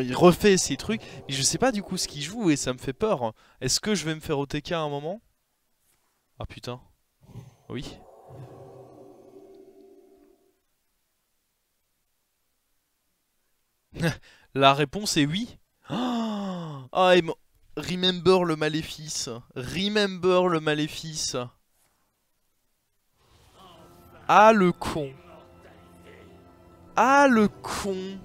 il refait ses trucs, mais je sais pas du coup ce qu'il joue et ça me fait peur. Est-ce que je vais me faire OTK à un moment Ah putain. Oui. La réponse est oui. Ah, oh, Remember le maléfice. Remember le maléfice. Ah le con. Ah le con.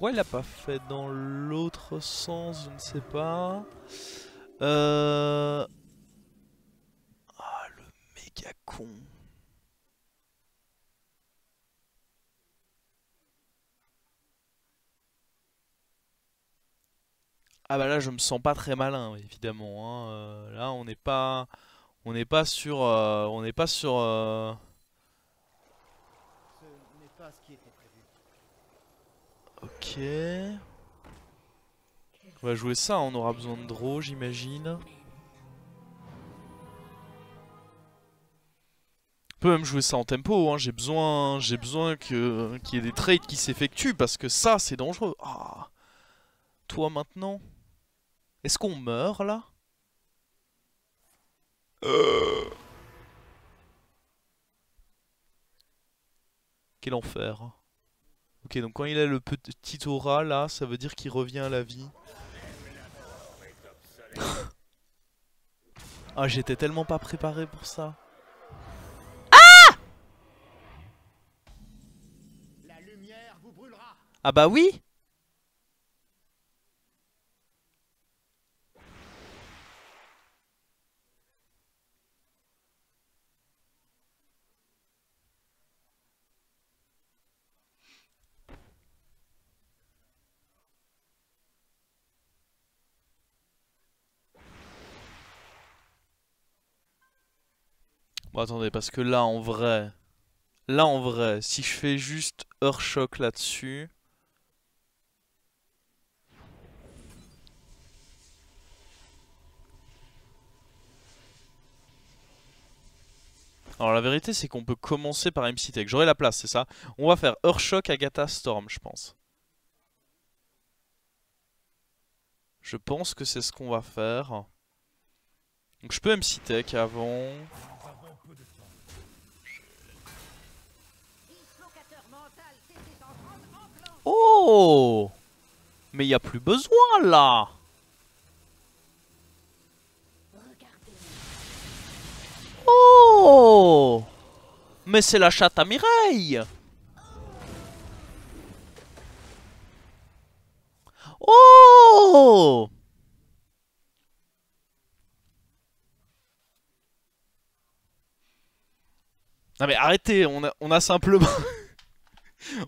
Pourquoi il a pas fait dans l'autre sens Je ne sais pas. Euh, ah, le méga con. Ah bah là je me sens pas très malin évidemment hein. euh, là on n'est pas on n'est pas sur euh, on n'est pas sur Ok. On va jouer ça, on aura besoin de draw j'imagine. On peut même jouer ça en tempo, hein. j'ai besoin, besoin qu'il y ait des trades qui s'effectuent parce que ça c'est dangereux. Ah. Toi maintenant Est-ce qu'on meurt là euh. Quel enfer. Ok, donc quand il a le petit aura là, ça veut dire qu'il revient à la vie. ah, j'étais tellement pas préparé pour ça. Ah Ah bah oui Bon, attendez, parce que là, en vrai... Là, en vrai, si je fais juste Earthshock là-dessus... Alors la vérité c'est qu'on peut commencer par MC Tech. J'aurai la place, c'est ça On va faire Earthshock Agatha Storm, je pense. Je pense que c'est ce qu'on va faire. Donc je peux MC Tech avant. Oh Mais il n'y a plus besoin là Oh Mais c'est la chatte à Mireille Oh Non mais arrêtez, on a, on a simplement...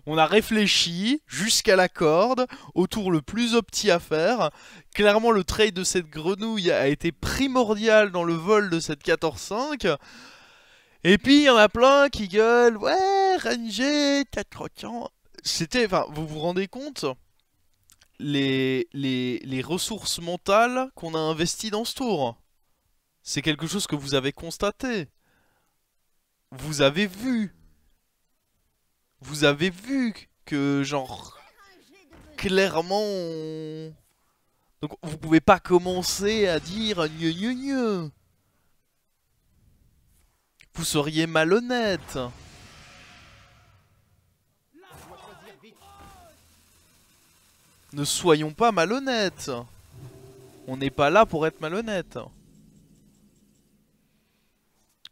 On a réfléchi jusqu'à la corde, au tour le plus opti à faire. Clairement, le trade de cette grenouille a été primordial dans le vol de cette 14-5. Et puis, il y en a plein qui gueulent « Ouais, RNG, 4 croquants !» C'était... Enfin, vous vous rendez compte les, les, les ressources mentales qu'on a investies dans ce tour. C'est quelque chose que vous avez constaté. Vous avez vu vous avez vu que genre clairement donc vous pouvez pas commencer à dire mieux mieux Vous seriez malhonnête. Ne soyons pas malhonnêtes. On n'est pas là pour être malhonnête.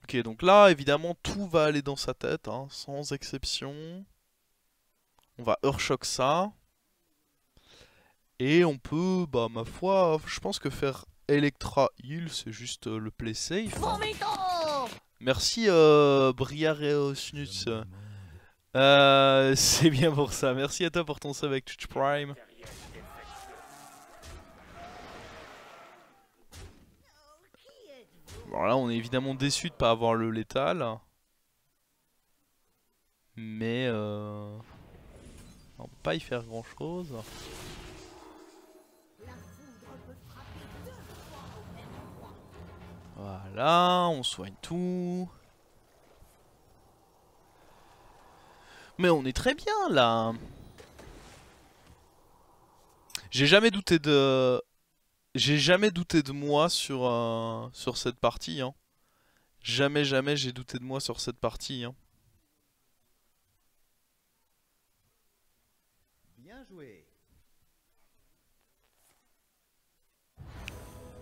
Ok, donc là, évidemment, tout va aller dans sa tête, hein, sans exception. On va Earthshock ça. Et on peut, bah ma foi, je pense que faire Electra Heal, c'est juste euh, le play safe. Hein. Merci euh, Briareosnuts. Euh, c'est bien pour ça. Merci à toi pour ton save avec Twitch Prime. Alors là, on est évidemment déçu de pas avoir le létal. Mais... Euh... On peut pas y faire grand chose. Voilà, on soigne tout. Mais on est très bien là J'ai jamais douté de... J'ai jamais douté de moi sur, sur cette partie. Hein. Jamais, jamais j'ai douté de moi sur cette partie. Hein. Bien joué.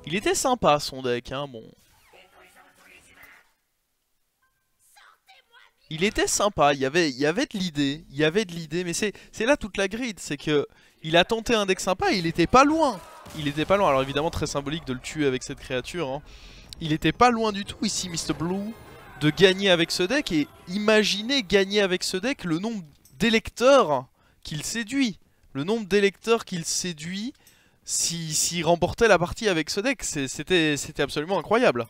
Il était sympa son deck, hein, bon. Il était sympa, il y avait, il y avait de l'idée, il y avait de l'idée, mais c'est là toute la grid, c'est que il a tenté un deck sympa et il était pas loin. Il était pas loin. Alors évidemment, très symbolique de le tuer avec cette créature. Hein. Il était pas loin du tout ici, Mr. Blue, de gagner avec ce deck. Et imaginez gagner avec ce deck le nombre d'électeurs qu'il séduit. Le nombre d'électeurs qu'il séduit s'il remportait la partie avec ce deck. C'était absolument incroyable.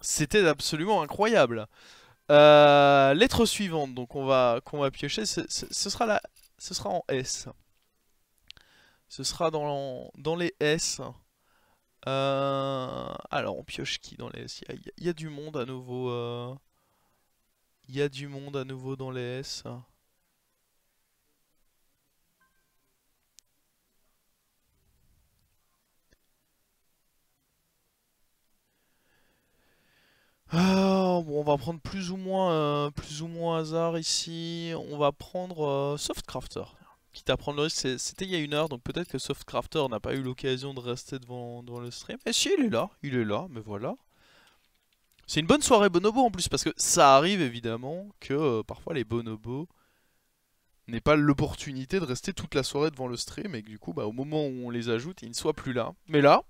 C'était absolument incroyable. Euh, lettre suivante, donc on va qu'on va piocher. sera la, ce sera en S. Ce sera dans, dans les S. Euh, alors, on pioche qui dans les S Il y, a du monde à nouveau. Euh. Il y a du monde à nouveau dans les S. Ah, on va prendre plus ou moins, euh, plus ou moins hasard ici. On va prendre Softcrafter quitte à le c'était il y a une heure, donc peut-être que Softcrafter n'a pas eu l'occasion de rester devant, le stream. Mais eh si, il est là, il est là, mais voilà. C'est une bonne soirée bonobo en plus, parce que ça arrive évidemment que euh, parfois les bonobos n'aient pas l'opportunité de rester toute la soirée devant le stream, et que du coup, bah, au moment où on les ajoute, ils ne soient plus là. Mais là,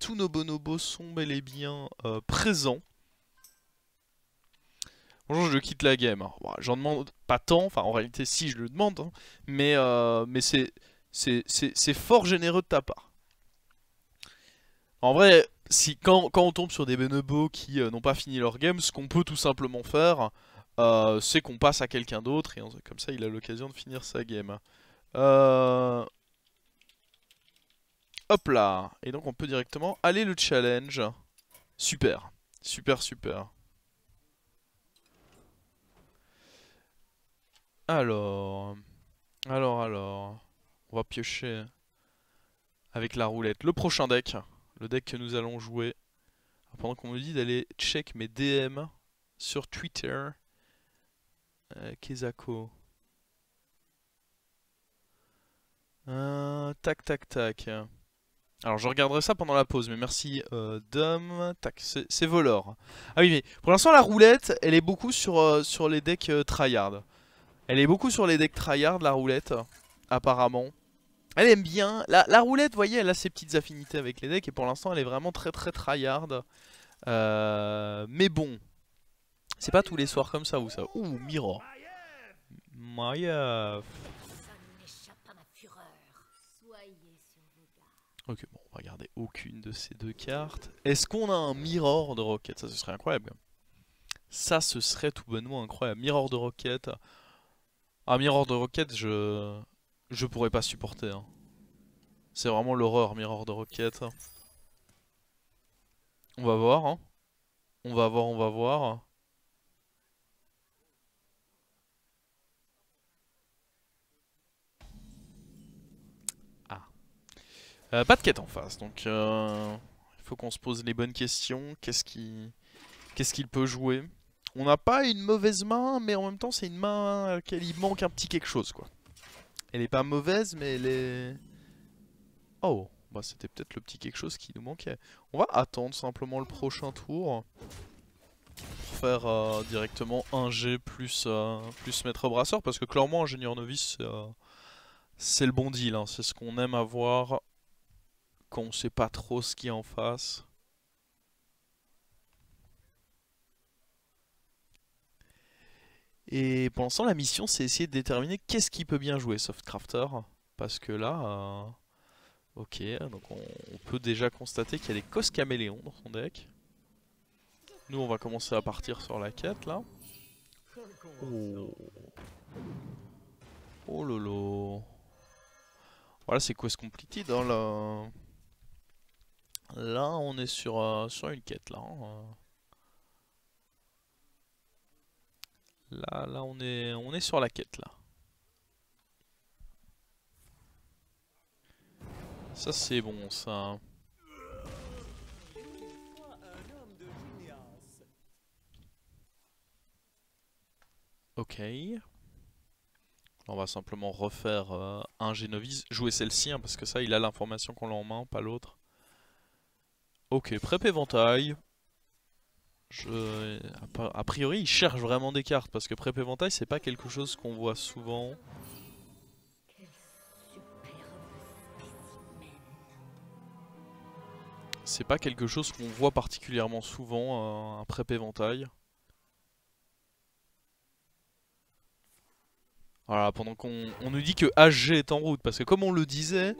tous nos bonobos sont bel et bien euh, présents. Bonjour, je quitte la game. Hein. J'en demande pas tant, enfin en réalité si je le demande, hein. mais, euh, c'est fort généreux de ta part. En vrai, si, quand, on tombe sur des bonobos qui euh, n'ont pas fini leur game, ce qu'on peut tout simplement faire, euh, c'est qu'on passe à quelqu'un d'autre, et comme ça il a l'occasion de finir sa game. Hop là Et donc on peut directement aller le challenge. Super, super, super. Alors, alors, alors, on va piocher avec la roulette. Le prochain deck, le deck que nous allons jouer, pendant qu'on me dit d'aller check mes DM sur Twitter, euh, euh, tac, tac, tac. Alors je regarderai ça pendant la pause, mais merci euh, Dom. Tac, c'est Volor. Ah oui, mais pour l'instant la roulette, elle est beaucoup sur, euh, sur les decks tryhard. Elle est beaucoup sur les decks tryhard, la roulette, apparemment. Elle aime bien. La, roulette, vous voyez, elle a ses petites affinités avec les decks. Et pour l'instant, elle est vraiment très très tryhard. Euh, mais bon, c'est pas tous les soirs comme ça, vous ça. Ouh, Mirror. gardes. Ok, bon, on va garder aucune de ces deux cartes. Est-ce qu'on a un Mirror de roquette Ça, ce serait incroyable. Ça, ce serait tout bonnement incroyable. Mirror de Rocket. Un ah, Mirror de Roquette je je pourrais pas supporter. Hein. C'est vraiment l'horreur, Mirror de Roquette On va voir. Hein. On va voir, on va voir. Ah. Euh, pas de quête en face, donc euh, il faut qu'on se pose les bonnes questions. Qu'est-ce qu'il peut jouer on n'a pas une mauvaise main, mais en même temps, c'est une main à euh, laquelle il manque un petit quelque chose, quoi. Elle est pas mauvaise, mais elle est... Oh, bah c'était peut-être le petit quelque chose qui nous manquait. On va attendre simplement le prochain tour. Pour faire euh, directement un G plus, euh, plus maître brasseur, parce que clairement, ingénieur novice, c'est le bon deal. Hein. C'est ce qu'on aime avoir quand on sait pas trop ce qu'il y a en face. Et pour l'instant, la mission, c'est essayer de déterminer qu'est-ce qui peut bien jouer Softcrafter. Parce que là, euh, ok, donc on, peut déjà constater qu'il y a des cos caméléons dans son deck. Nous, on va commencer à partir sur la quête, là. Oh, oh lolo. Voilà, c'est ce Completed. dans hein, là. là, on est sur, euh, sur une quête, là. Hein. Là, là on, est, on est sur la quête là. Ça c'est bon ça. Ok. On va simplement refaire euh, un Génovise. Jouer celle-ci, hein, parce que ça, il a l'information qu'on l'a en main, pas l'autre. Ok, prep éventail. Je... Euh, a priori, il cherche vraiment des cartes parce que pré c'est pas quelque chose qu'on voit souvent. C'est pas quelque chose qu'on voit particulièrement souvent, un euh, pré Voilà, pendant qu'on nous dit que HG est en route, parce que comme on le disait,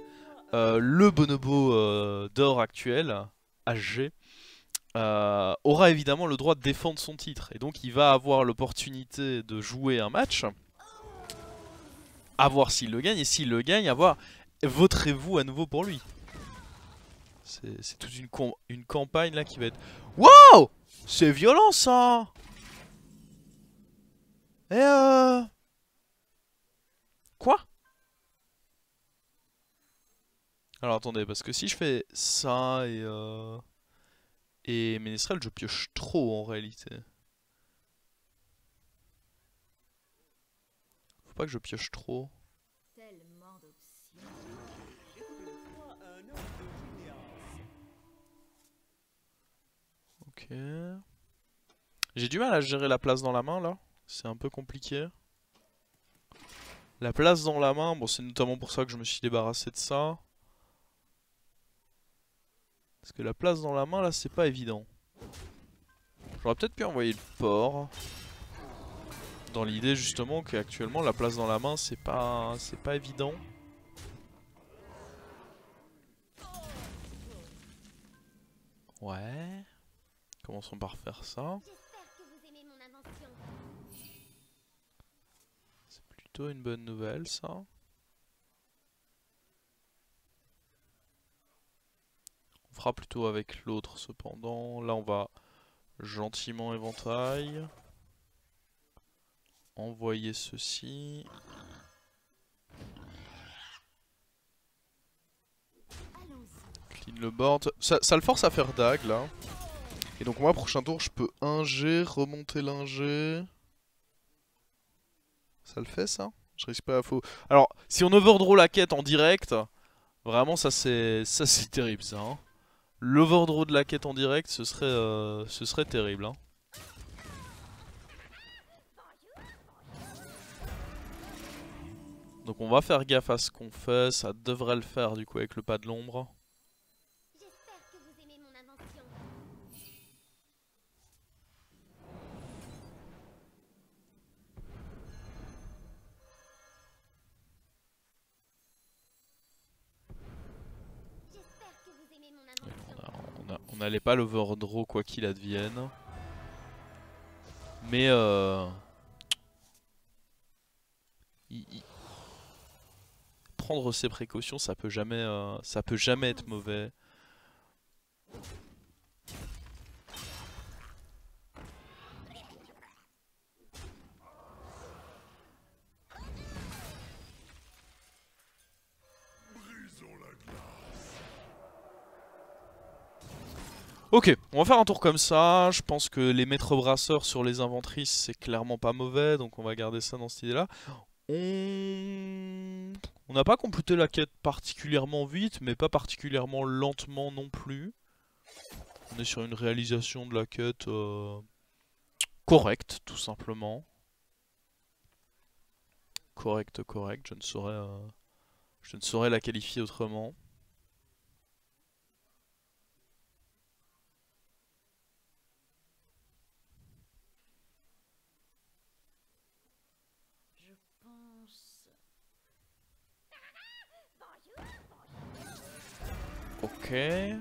euh, le bonobo d'or actuel, HG, euh, aura évidemment le droit de défendre son titre. Et donc il va avoir l'opportunité de jouer un match, à voir s'il le gagne, et s'il le gagne, à voir, voterez-vous à nouveau pour lui. C'est toute une, une campagne là qui va être... Wow C'est violent ça Et euh... Quoi Alors attendez, parce que si je fais ça et euh... Et Ménestrel, je pioche trop en réalité. Faut pas que je pioche trop. Ok. J'ai du mal à gérer la place dans la main là. C'est un peu compliqué. La place dans la main, bon c'est notamment pour ça que je me suis débarrassé de ça. Parce que la place dans la main là c'est pas évident. J'aurais peut-être pu envoyer le port. Dans l'idée justement qu'actuellement la place dans la main c'est pas c'est pas évident. Ouais. Commençons par faire ça. C'est plutôt une bonne nouvelle ça. fera plutôt avec l'autre cependant. Là on va gentiment éventail. Envoyer ceci. Clean le board. Ça, le force à faire dag là. Et donc moi prochain tour je peux inger, remonter l'inger. Ça le fait ça Je risque pas à faux. Alors si on overdraw la quête en direct, vraiment ça c'est ça c'est terrible ça. Hein l'overdraw de la quête en direct, ce serait, euh, ce serait terrible. Hein. Donc on va faire gaffe à ce qu'on fait, ça devrait le faire du coup avec le pas de l'ombre. n'est pas l'overdraw quoi qu'il advienne. Mais euh, Prendre ses précautions, ça peut jamais, euh, ça peut jamais être mauvais. Ok, on va faire un tour comme ça. Je pense que les maîtres brasseurs sur les inventrices, c'est clairement pas mauvais. Donc on va garder ça dans cette idée-là. On... n'a pas complété la quête particulièrement vite, mais pas particulièrement lentement non plus. On est sur une réalisation de la quête euh, correcte, tout simplement. Correcte, correcte, je ne euh, je ne saurais la qualifier autrement. Comment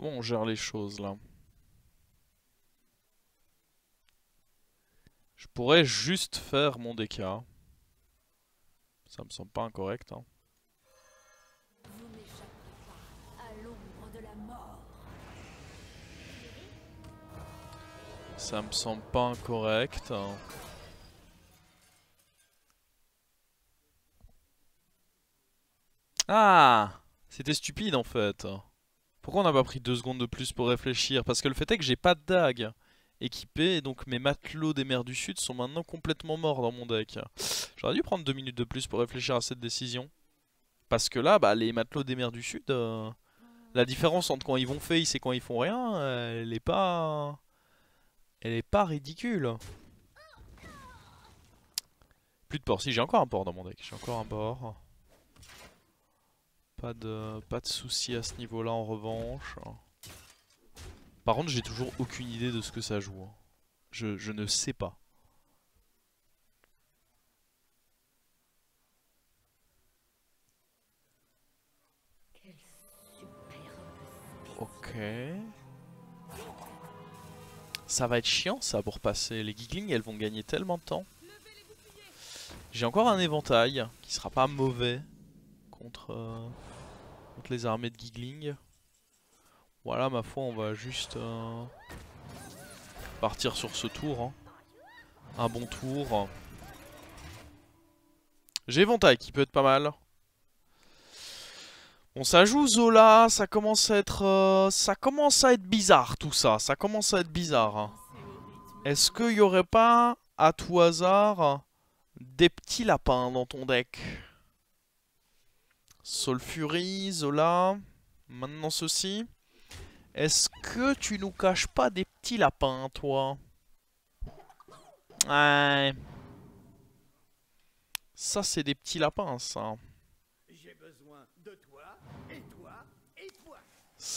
on gère les choses là Je pourrais juste faire mon DK. Ça me semble pas incorrect. Hein. Ça me semble pas incorrect. Hein. Ah C'était stupide en fait. Pourquoi on n'a pas pris deux secondes de plus pour réfléchir Parce que le fait est que j'ai pas de dague équipée, et donc mes matelots des mers du sud sont maintenant complètement morts dans mon deck. J'aurais dû prendre deux minutes de plus pour réfléchir à cette décision. Parce que là, bah, les matelots des mers du sud, euh, la différence entre quand ils vont face et quand ils font rien, elle est pas... Elle est pas ridicule. Plus de port. Si, j'ai encore un port dans mon deck. J'ai encore un port. Pas de, pas de soucis à ce niveau-là en revanche. Par contre, j'ai toujours aucune idée de ce que ça joue. Hein. Je, je ne sais pas. ok. Ça va être chiant ça pour passer. Les Giglings elles vont gagner tellement de temps. J'ai encore un éventail qui sera pas mauvais contre, euh, les armées de Giggling. Voilà ma foi on va juste euh, partir sur ce tour. Hein. Un bon tour. J'ai éventail qui peut être pas mal. On ça joue Zola, ça commence à être... Euh, ça commence à être bizarre tout ça, ça commence à être bizarre. Hein. Est-ce qu'il n'y aurait pas, à tout hasard, des petits lapins dans ton deck Solfury, Zola, maintenant ceci. Est-ce que tu nous caches pas des petits lapins, toi Ouais. Ça, c'est des petits lapins, ça.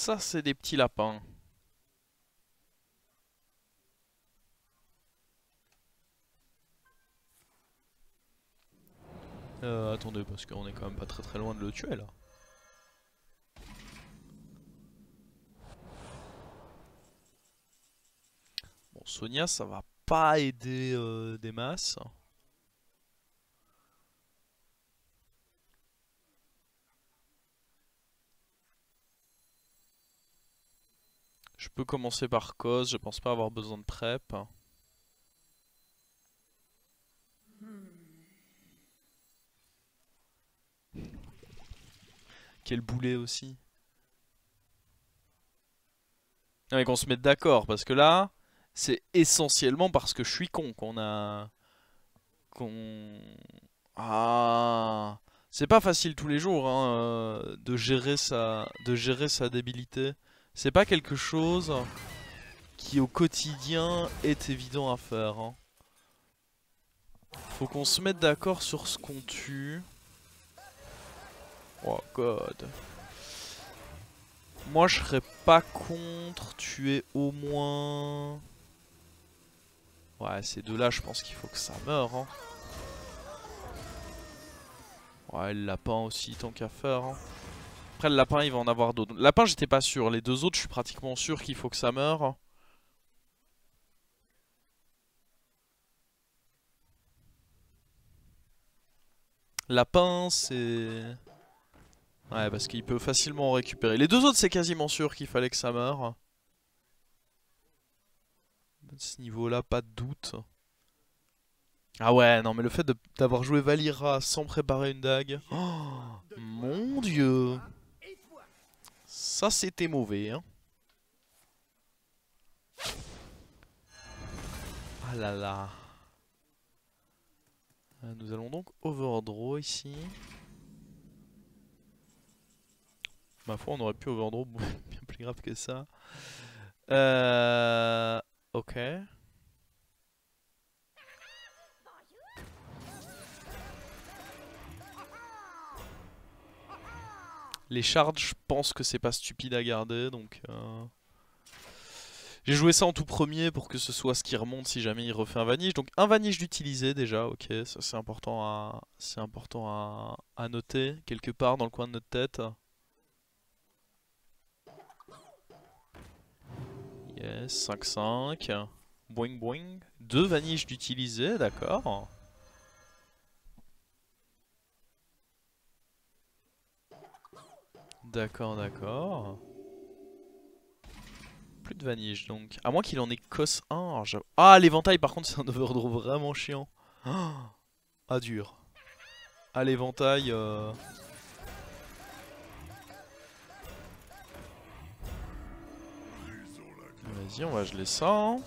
ça c'est des petits lapins. Euh, attendez, parce qu'on est quand même pas très très loin de le tuer là. Bon, Sonia, ça va pas aider euh, des masses. Je peux commencer par cause, je pense pas avoir besoin de prep. Quel boulet aussi. Non mais qu'on se mette d'accord, parce que là, c'est essentiellement parce que je suis con qu'on a... Qu'on... Ah... C'est pas facile tous les jours hein, euh, de, gérer sa... de gérer sa débilité. C'est pas quelque chose qui au quotidien est évident à faire. Hein. Faut qu'on se mette d'accord sur ce qu'on tue. Oh god. Moi je serais pas contre tuer au moins... Ouais ces deux là je pense qu'il faut que ça meure. Hein. Ouais elle l'a aussi tant qu'à faire. Hein. Après le lapin il va en avoir d'autres. Lapin j'étais pas sûr, les deux autres je suis pratiquement sûr qu'il faut que ça meure. Lapin c'est... Ouais parce qu'il peut facilement en récupérer. Les deux autres c'est quasiment sûr qu'il fallait que ça meure. ce niveau là pas de doute. Ah ouais, non mais le fait d'avoir joué Valira sans préparer une dague... Oh, mon dieu ça, c'était mauvais, hein. Ah là là. Euh, nous allons donc overdraw ici. Ma foi, on aurait pu overdraw bien plus grave que ça. Euh, ok. Les charges, je pense que c'est pas stupide à garder, donc... Euh, j'ai joué ça en tout premier pour que ce soit ce qui remonte si jamais il refait un vaniche Donc un vaniche d'utiliser déjà, ok, ça c'est important, à, important à, à noter quelque part dans le coin de notre tête. Yes, 5-5. Boing boing. Deux vaniches d'utiliser, d'accord. D'accord, d'accord. Plus de vanille donc. À moins qu'il en ait cos 1. ah, l'éventail par contre, c'est un overdraw vraiment chiant. Ah, dur. Ah, l'éventail. Euh. Vas-y, on va geler ça. Hein.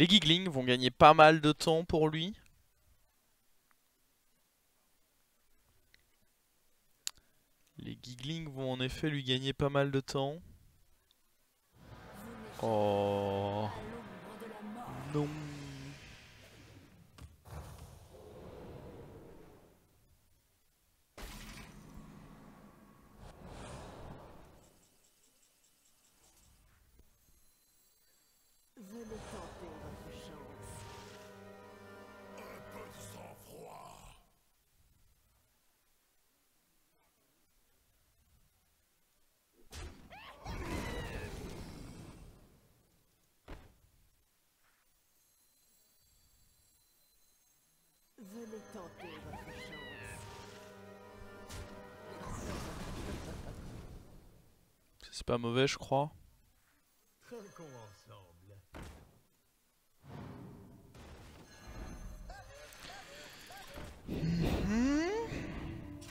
Les Giglings vont gagner pas mal de temps pour lui. Les giggling vont en effet lui gagner pas mal de temps. Oh... Non C'est pas mauvais, je crois.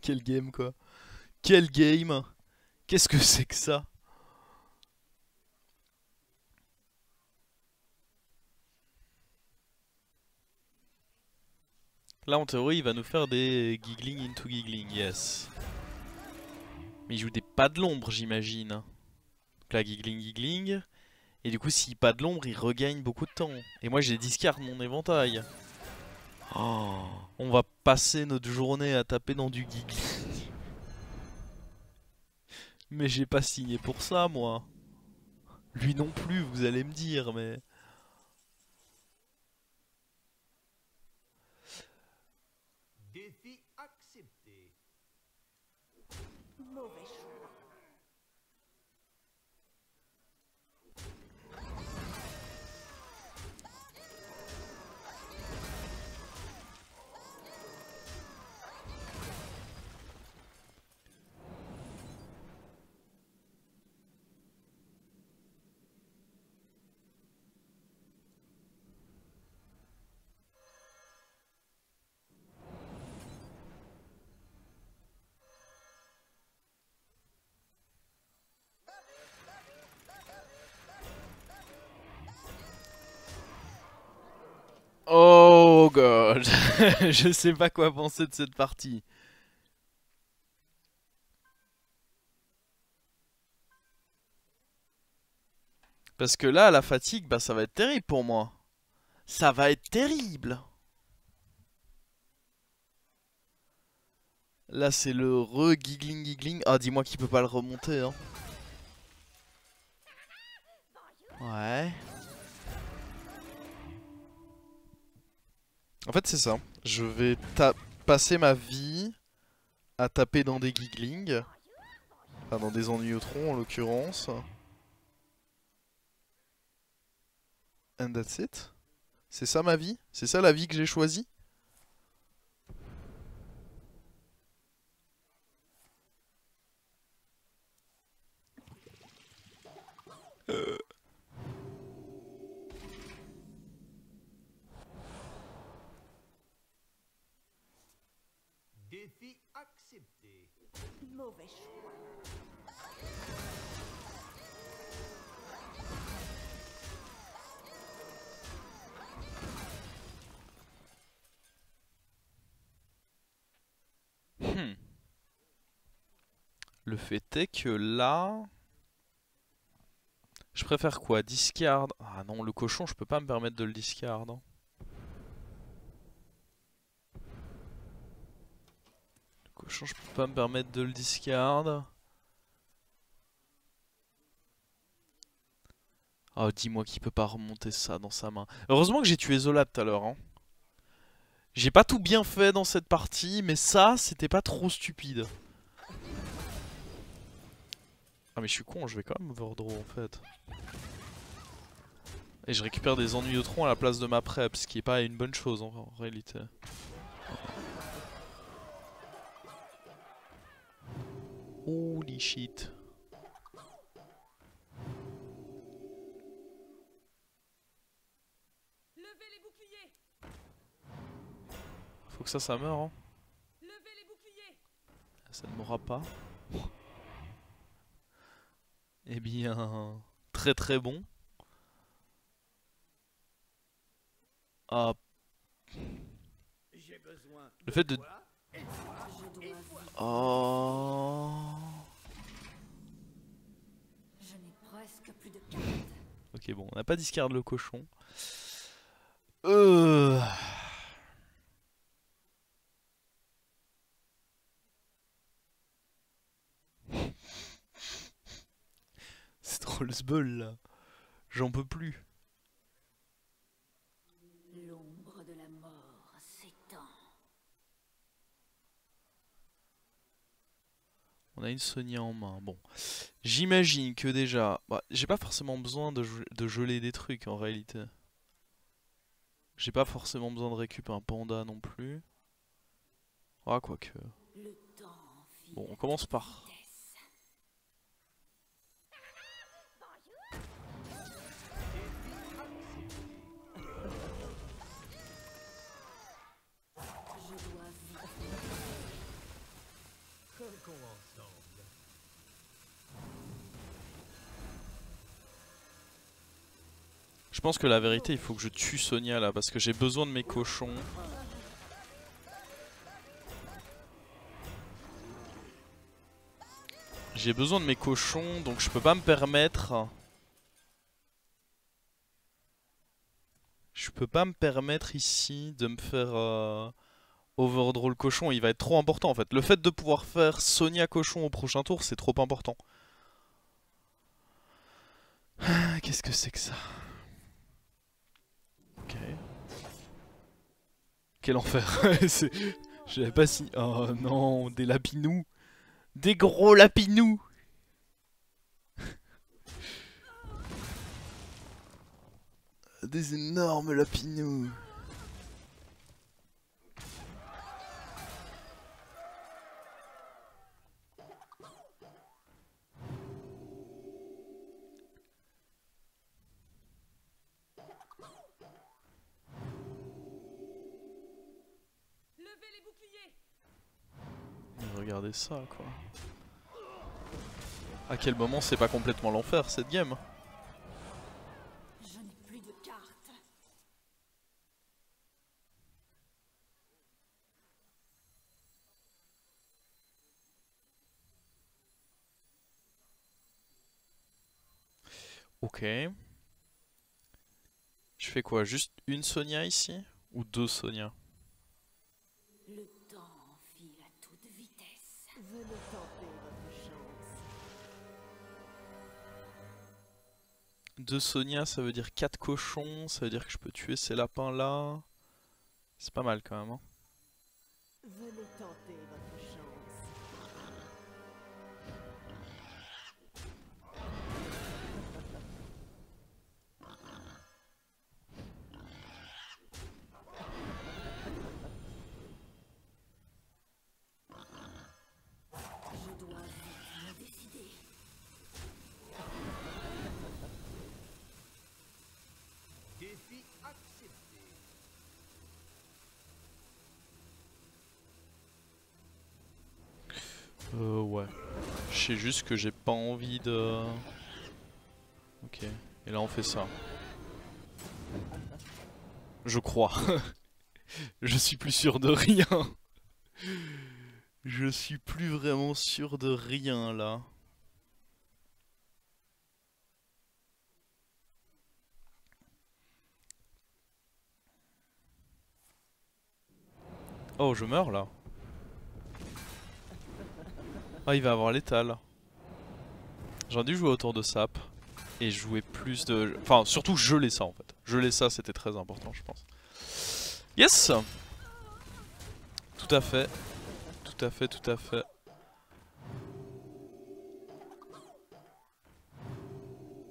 Quel game quoi. Quel game Qu'est-ce que c'est que ça Là en théorie il va nous faire des giggling into giggling, yes. Mais il joue des pas de l'ombre, j'imagine. Donc là, Giggling, Giggling. Et du coup, s'il pas de l'ombre, il regagne beaucoup de temps. Et moi, j'ai discard mon éventail. Oh, on va passer notre journée à taper dans du Giggling. Mais j'ai pas signé pour ça, moi. Lui non plus, vous allez me dire, mais... Oh euh, god, je sais pas quoi penser de cette partie. Parce que là, la fatigue, bah ça va être terrible pour moi. Ça va être terrible. Là, c'est le re-giggling giggling. Ah, dis-moi qu'il peut pas le remonter. Hein. Ouais. En fait, c'est ça. Je vais passer ma vie à taper dans des giggling, Enfin, dans des ennuyotrons en l'occurrence. And that's it. C'est ça ma vie C'est ça la vie que j'ai choisie Hmm. Le fait est que là... Je préfère quoi Discard Ah non, le cochon, je peux pas me permettre de le discard. je peux pas me permettre de le discard. Oh, dis-moi qu'il peut pas remonter ça dans sa main. Heureusement que j'ai tué Zola tout à l'heure. Hein. J'ai pas tout bien fait dans cette partie, mais ça, c'était pas trop stupide. Ah mais je suis con, je vais quand même Overdraw en fait. Et je récupère des ennuis de tronc à la place de ma prep, ce qui est pas une bonne chose en réalité. Holy shit. Faut que ça, ça meure. Hein. Ça ne mourra pas. eh bien, très très bon. Ah. Le fait de... Je n'ai presque plus de cartes. Ok, bon, on n'a pas discard le cochon. Euh... C'est trop le sbeul là. J'en peux plus. On a une Sonia en main. Bon, j'imagine que déjà... Bah, j'ai pas forcément besoin de, de geler des trucs en réalité. J'ai pas forcément besoin de récupérer un panda non plus. Ah, quoique. Bon, on commence par Je pense que la vérité, il faut que je tue Sonia là, parce que j'ai besoin de mes cochons. J'ai besoin de mes cochons, donc je peux pas me permettre... Je peux pas me permettre ici de me faire euh, overdraw le cochon, il va être trop important en fait. Le fait de pouvoir faire Sonia cochon au prochain tour, c'est trop important. Ah, qu'est-ce que c'est que ça quel enfer Je savais pas si... Oh non, des lapinous Des gros lapinous Des énormes lapinous regardez ça quoi. À quel moment c'est pas complètement l'enfer cette game Ok. Je fais quoi Juste une Sonia ici Ou deux Sonia de Deux Sonia, ça veut dire quatre cochons, ça veut dire que je peux tuer ces lapins là. C'est pas mal quand même. Hein. tenter c'est juste que j'ai pas envie de... Ok, et là on fait ça. Je crois. Je suis plus sûr de rien. Je suis plus vraiment sûr de rien là. Oh, je meurs là ah, il va avoir l'étal. J'aurais dû jouer autour de sap et jouer plus de... Enfin, surtout geler ça en fait. Geler ça, c'était très important, je pense. Yes Tout à fait. Tout à fait, tout à fait.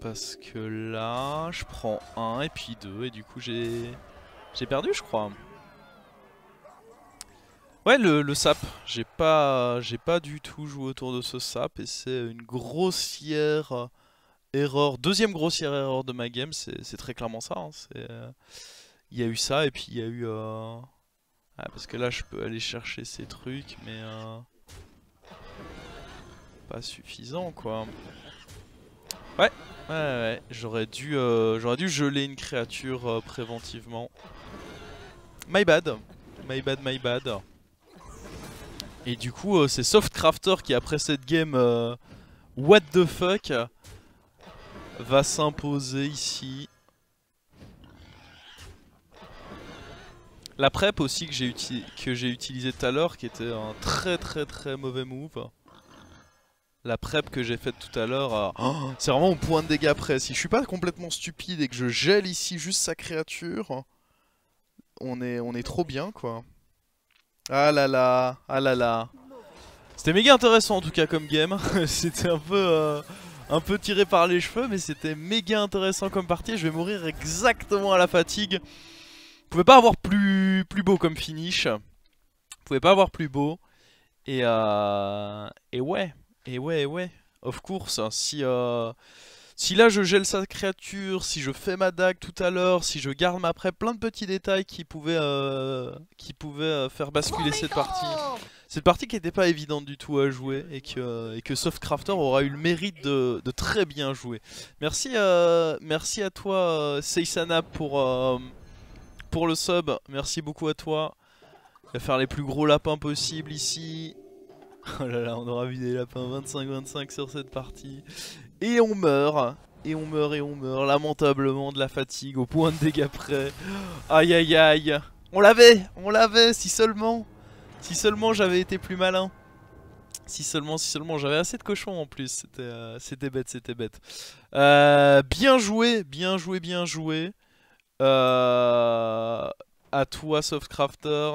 Parce que là, je prends 1 et puis 2 et du coup j'ai... J'ai perdu, je crois. Ouais, le, le sap. J'ai pas, j'ai pas du tout joué autour de ce sap et c'est une grossière euh, erreur, deuxième grossière erreur de ma game. C'est très clairement ça. Hein. c'est Il euh, y a eu ça et puis il y a eu. Euh, ah, parce que là, je peux aller chercher ces trucs, mais pas suffisant quoi. Ouais, ouais, ouais. J'aurais dû, j'aurais dû geler une créature préventivement. My bad, my bad, my bad. Et du coup, euh, c'est Softcrafter qui, après cette game euh, What the fuck, va s'imposer ici. La prep aussi que j'ai utilisé tout à l'heure, qui était un très très très mauvais move. La prep que j'ai faite tout à l'heure, oh, c'est vraiment au point de dégâts près. Si je suis pas complètement stupide et que je gèle ici juste sa créature, on est, on est trop bien quoi. Ah là là, ah là là. C'était méga intéressant en tout cas comme game. c'était un peu euh, un peu tiré par les cheveux, mais c'était méga intéressant comme partie. Je vais mourir exactement à la fatigue. Vous pouvais pas avoir plus plus beau comme finish. Vous pouvais pas avoir plus beau. Et euh, et ouais, et ouais, et ouais. Of course, si euh, si là je gèle sa créature, si je fais ma dague tout à l'heure, si je garde ma prêt, plein de petits détails qui pouvaient, euh, qui euh, faire basculer cette partie. Cette partie qui n'était pas évidente du tout à jouer et que, euh, et que Softcrafter aura eu le mérite de, très bien jouer. Merci, merci à toi Seisana pour, pour le sub, merci beaucoup à toi. Il va faire les plus gros lapins possibles ici. Oh là là, on aura vu des lapins 25-25 sur cette partie. Et on meurt et on meurt et on meurt lamentablement de la fatigue au point de dégâts près. Aïe aïe aïe. On l'avait, on l'avait, si seulement. Si seulement j'avais été plus malin. Si seulement, si seulement, j'avais assez de cochons en plus, c'était euh, bête, c'était bête. Euh, bien joué, bien joué, bien joué. A euh, à toi Softcrafter.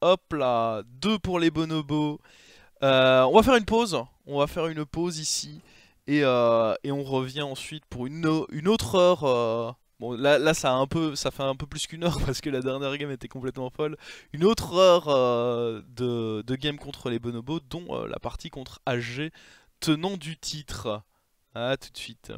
Hop là, deux pour les bonobos. Euh, on va faire une pause. On va faire une pause ici. Et, euh, on revient ensuite pour une, une autre heure. Euh. Bon, là, là ça, a un peu, ça fait un peu plus qu'une heure parce que la dernière game était complètement folle. Une autre heure de, game contre les Bonobos, dont la partie contre AG, tenant du titre. A tout de suite.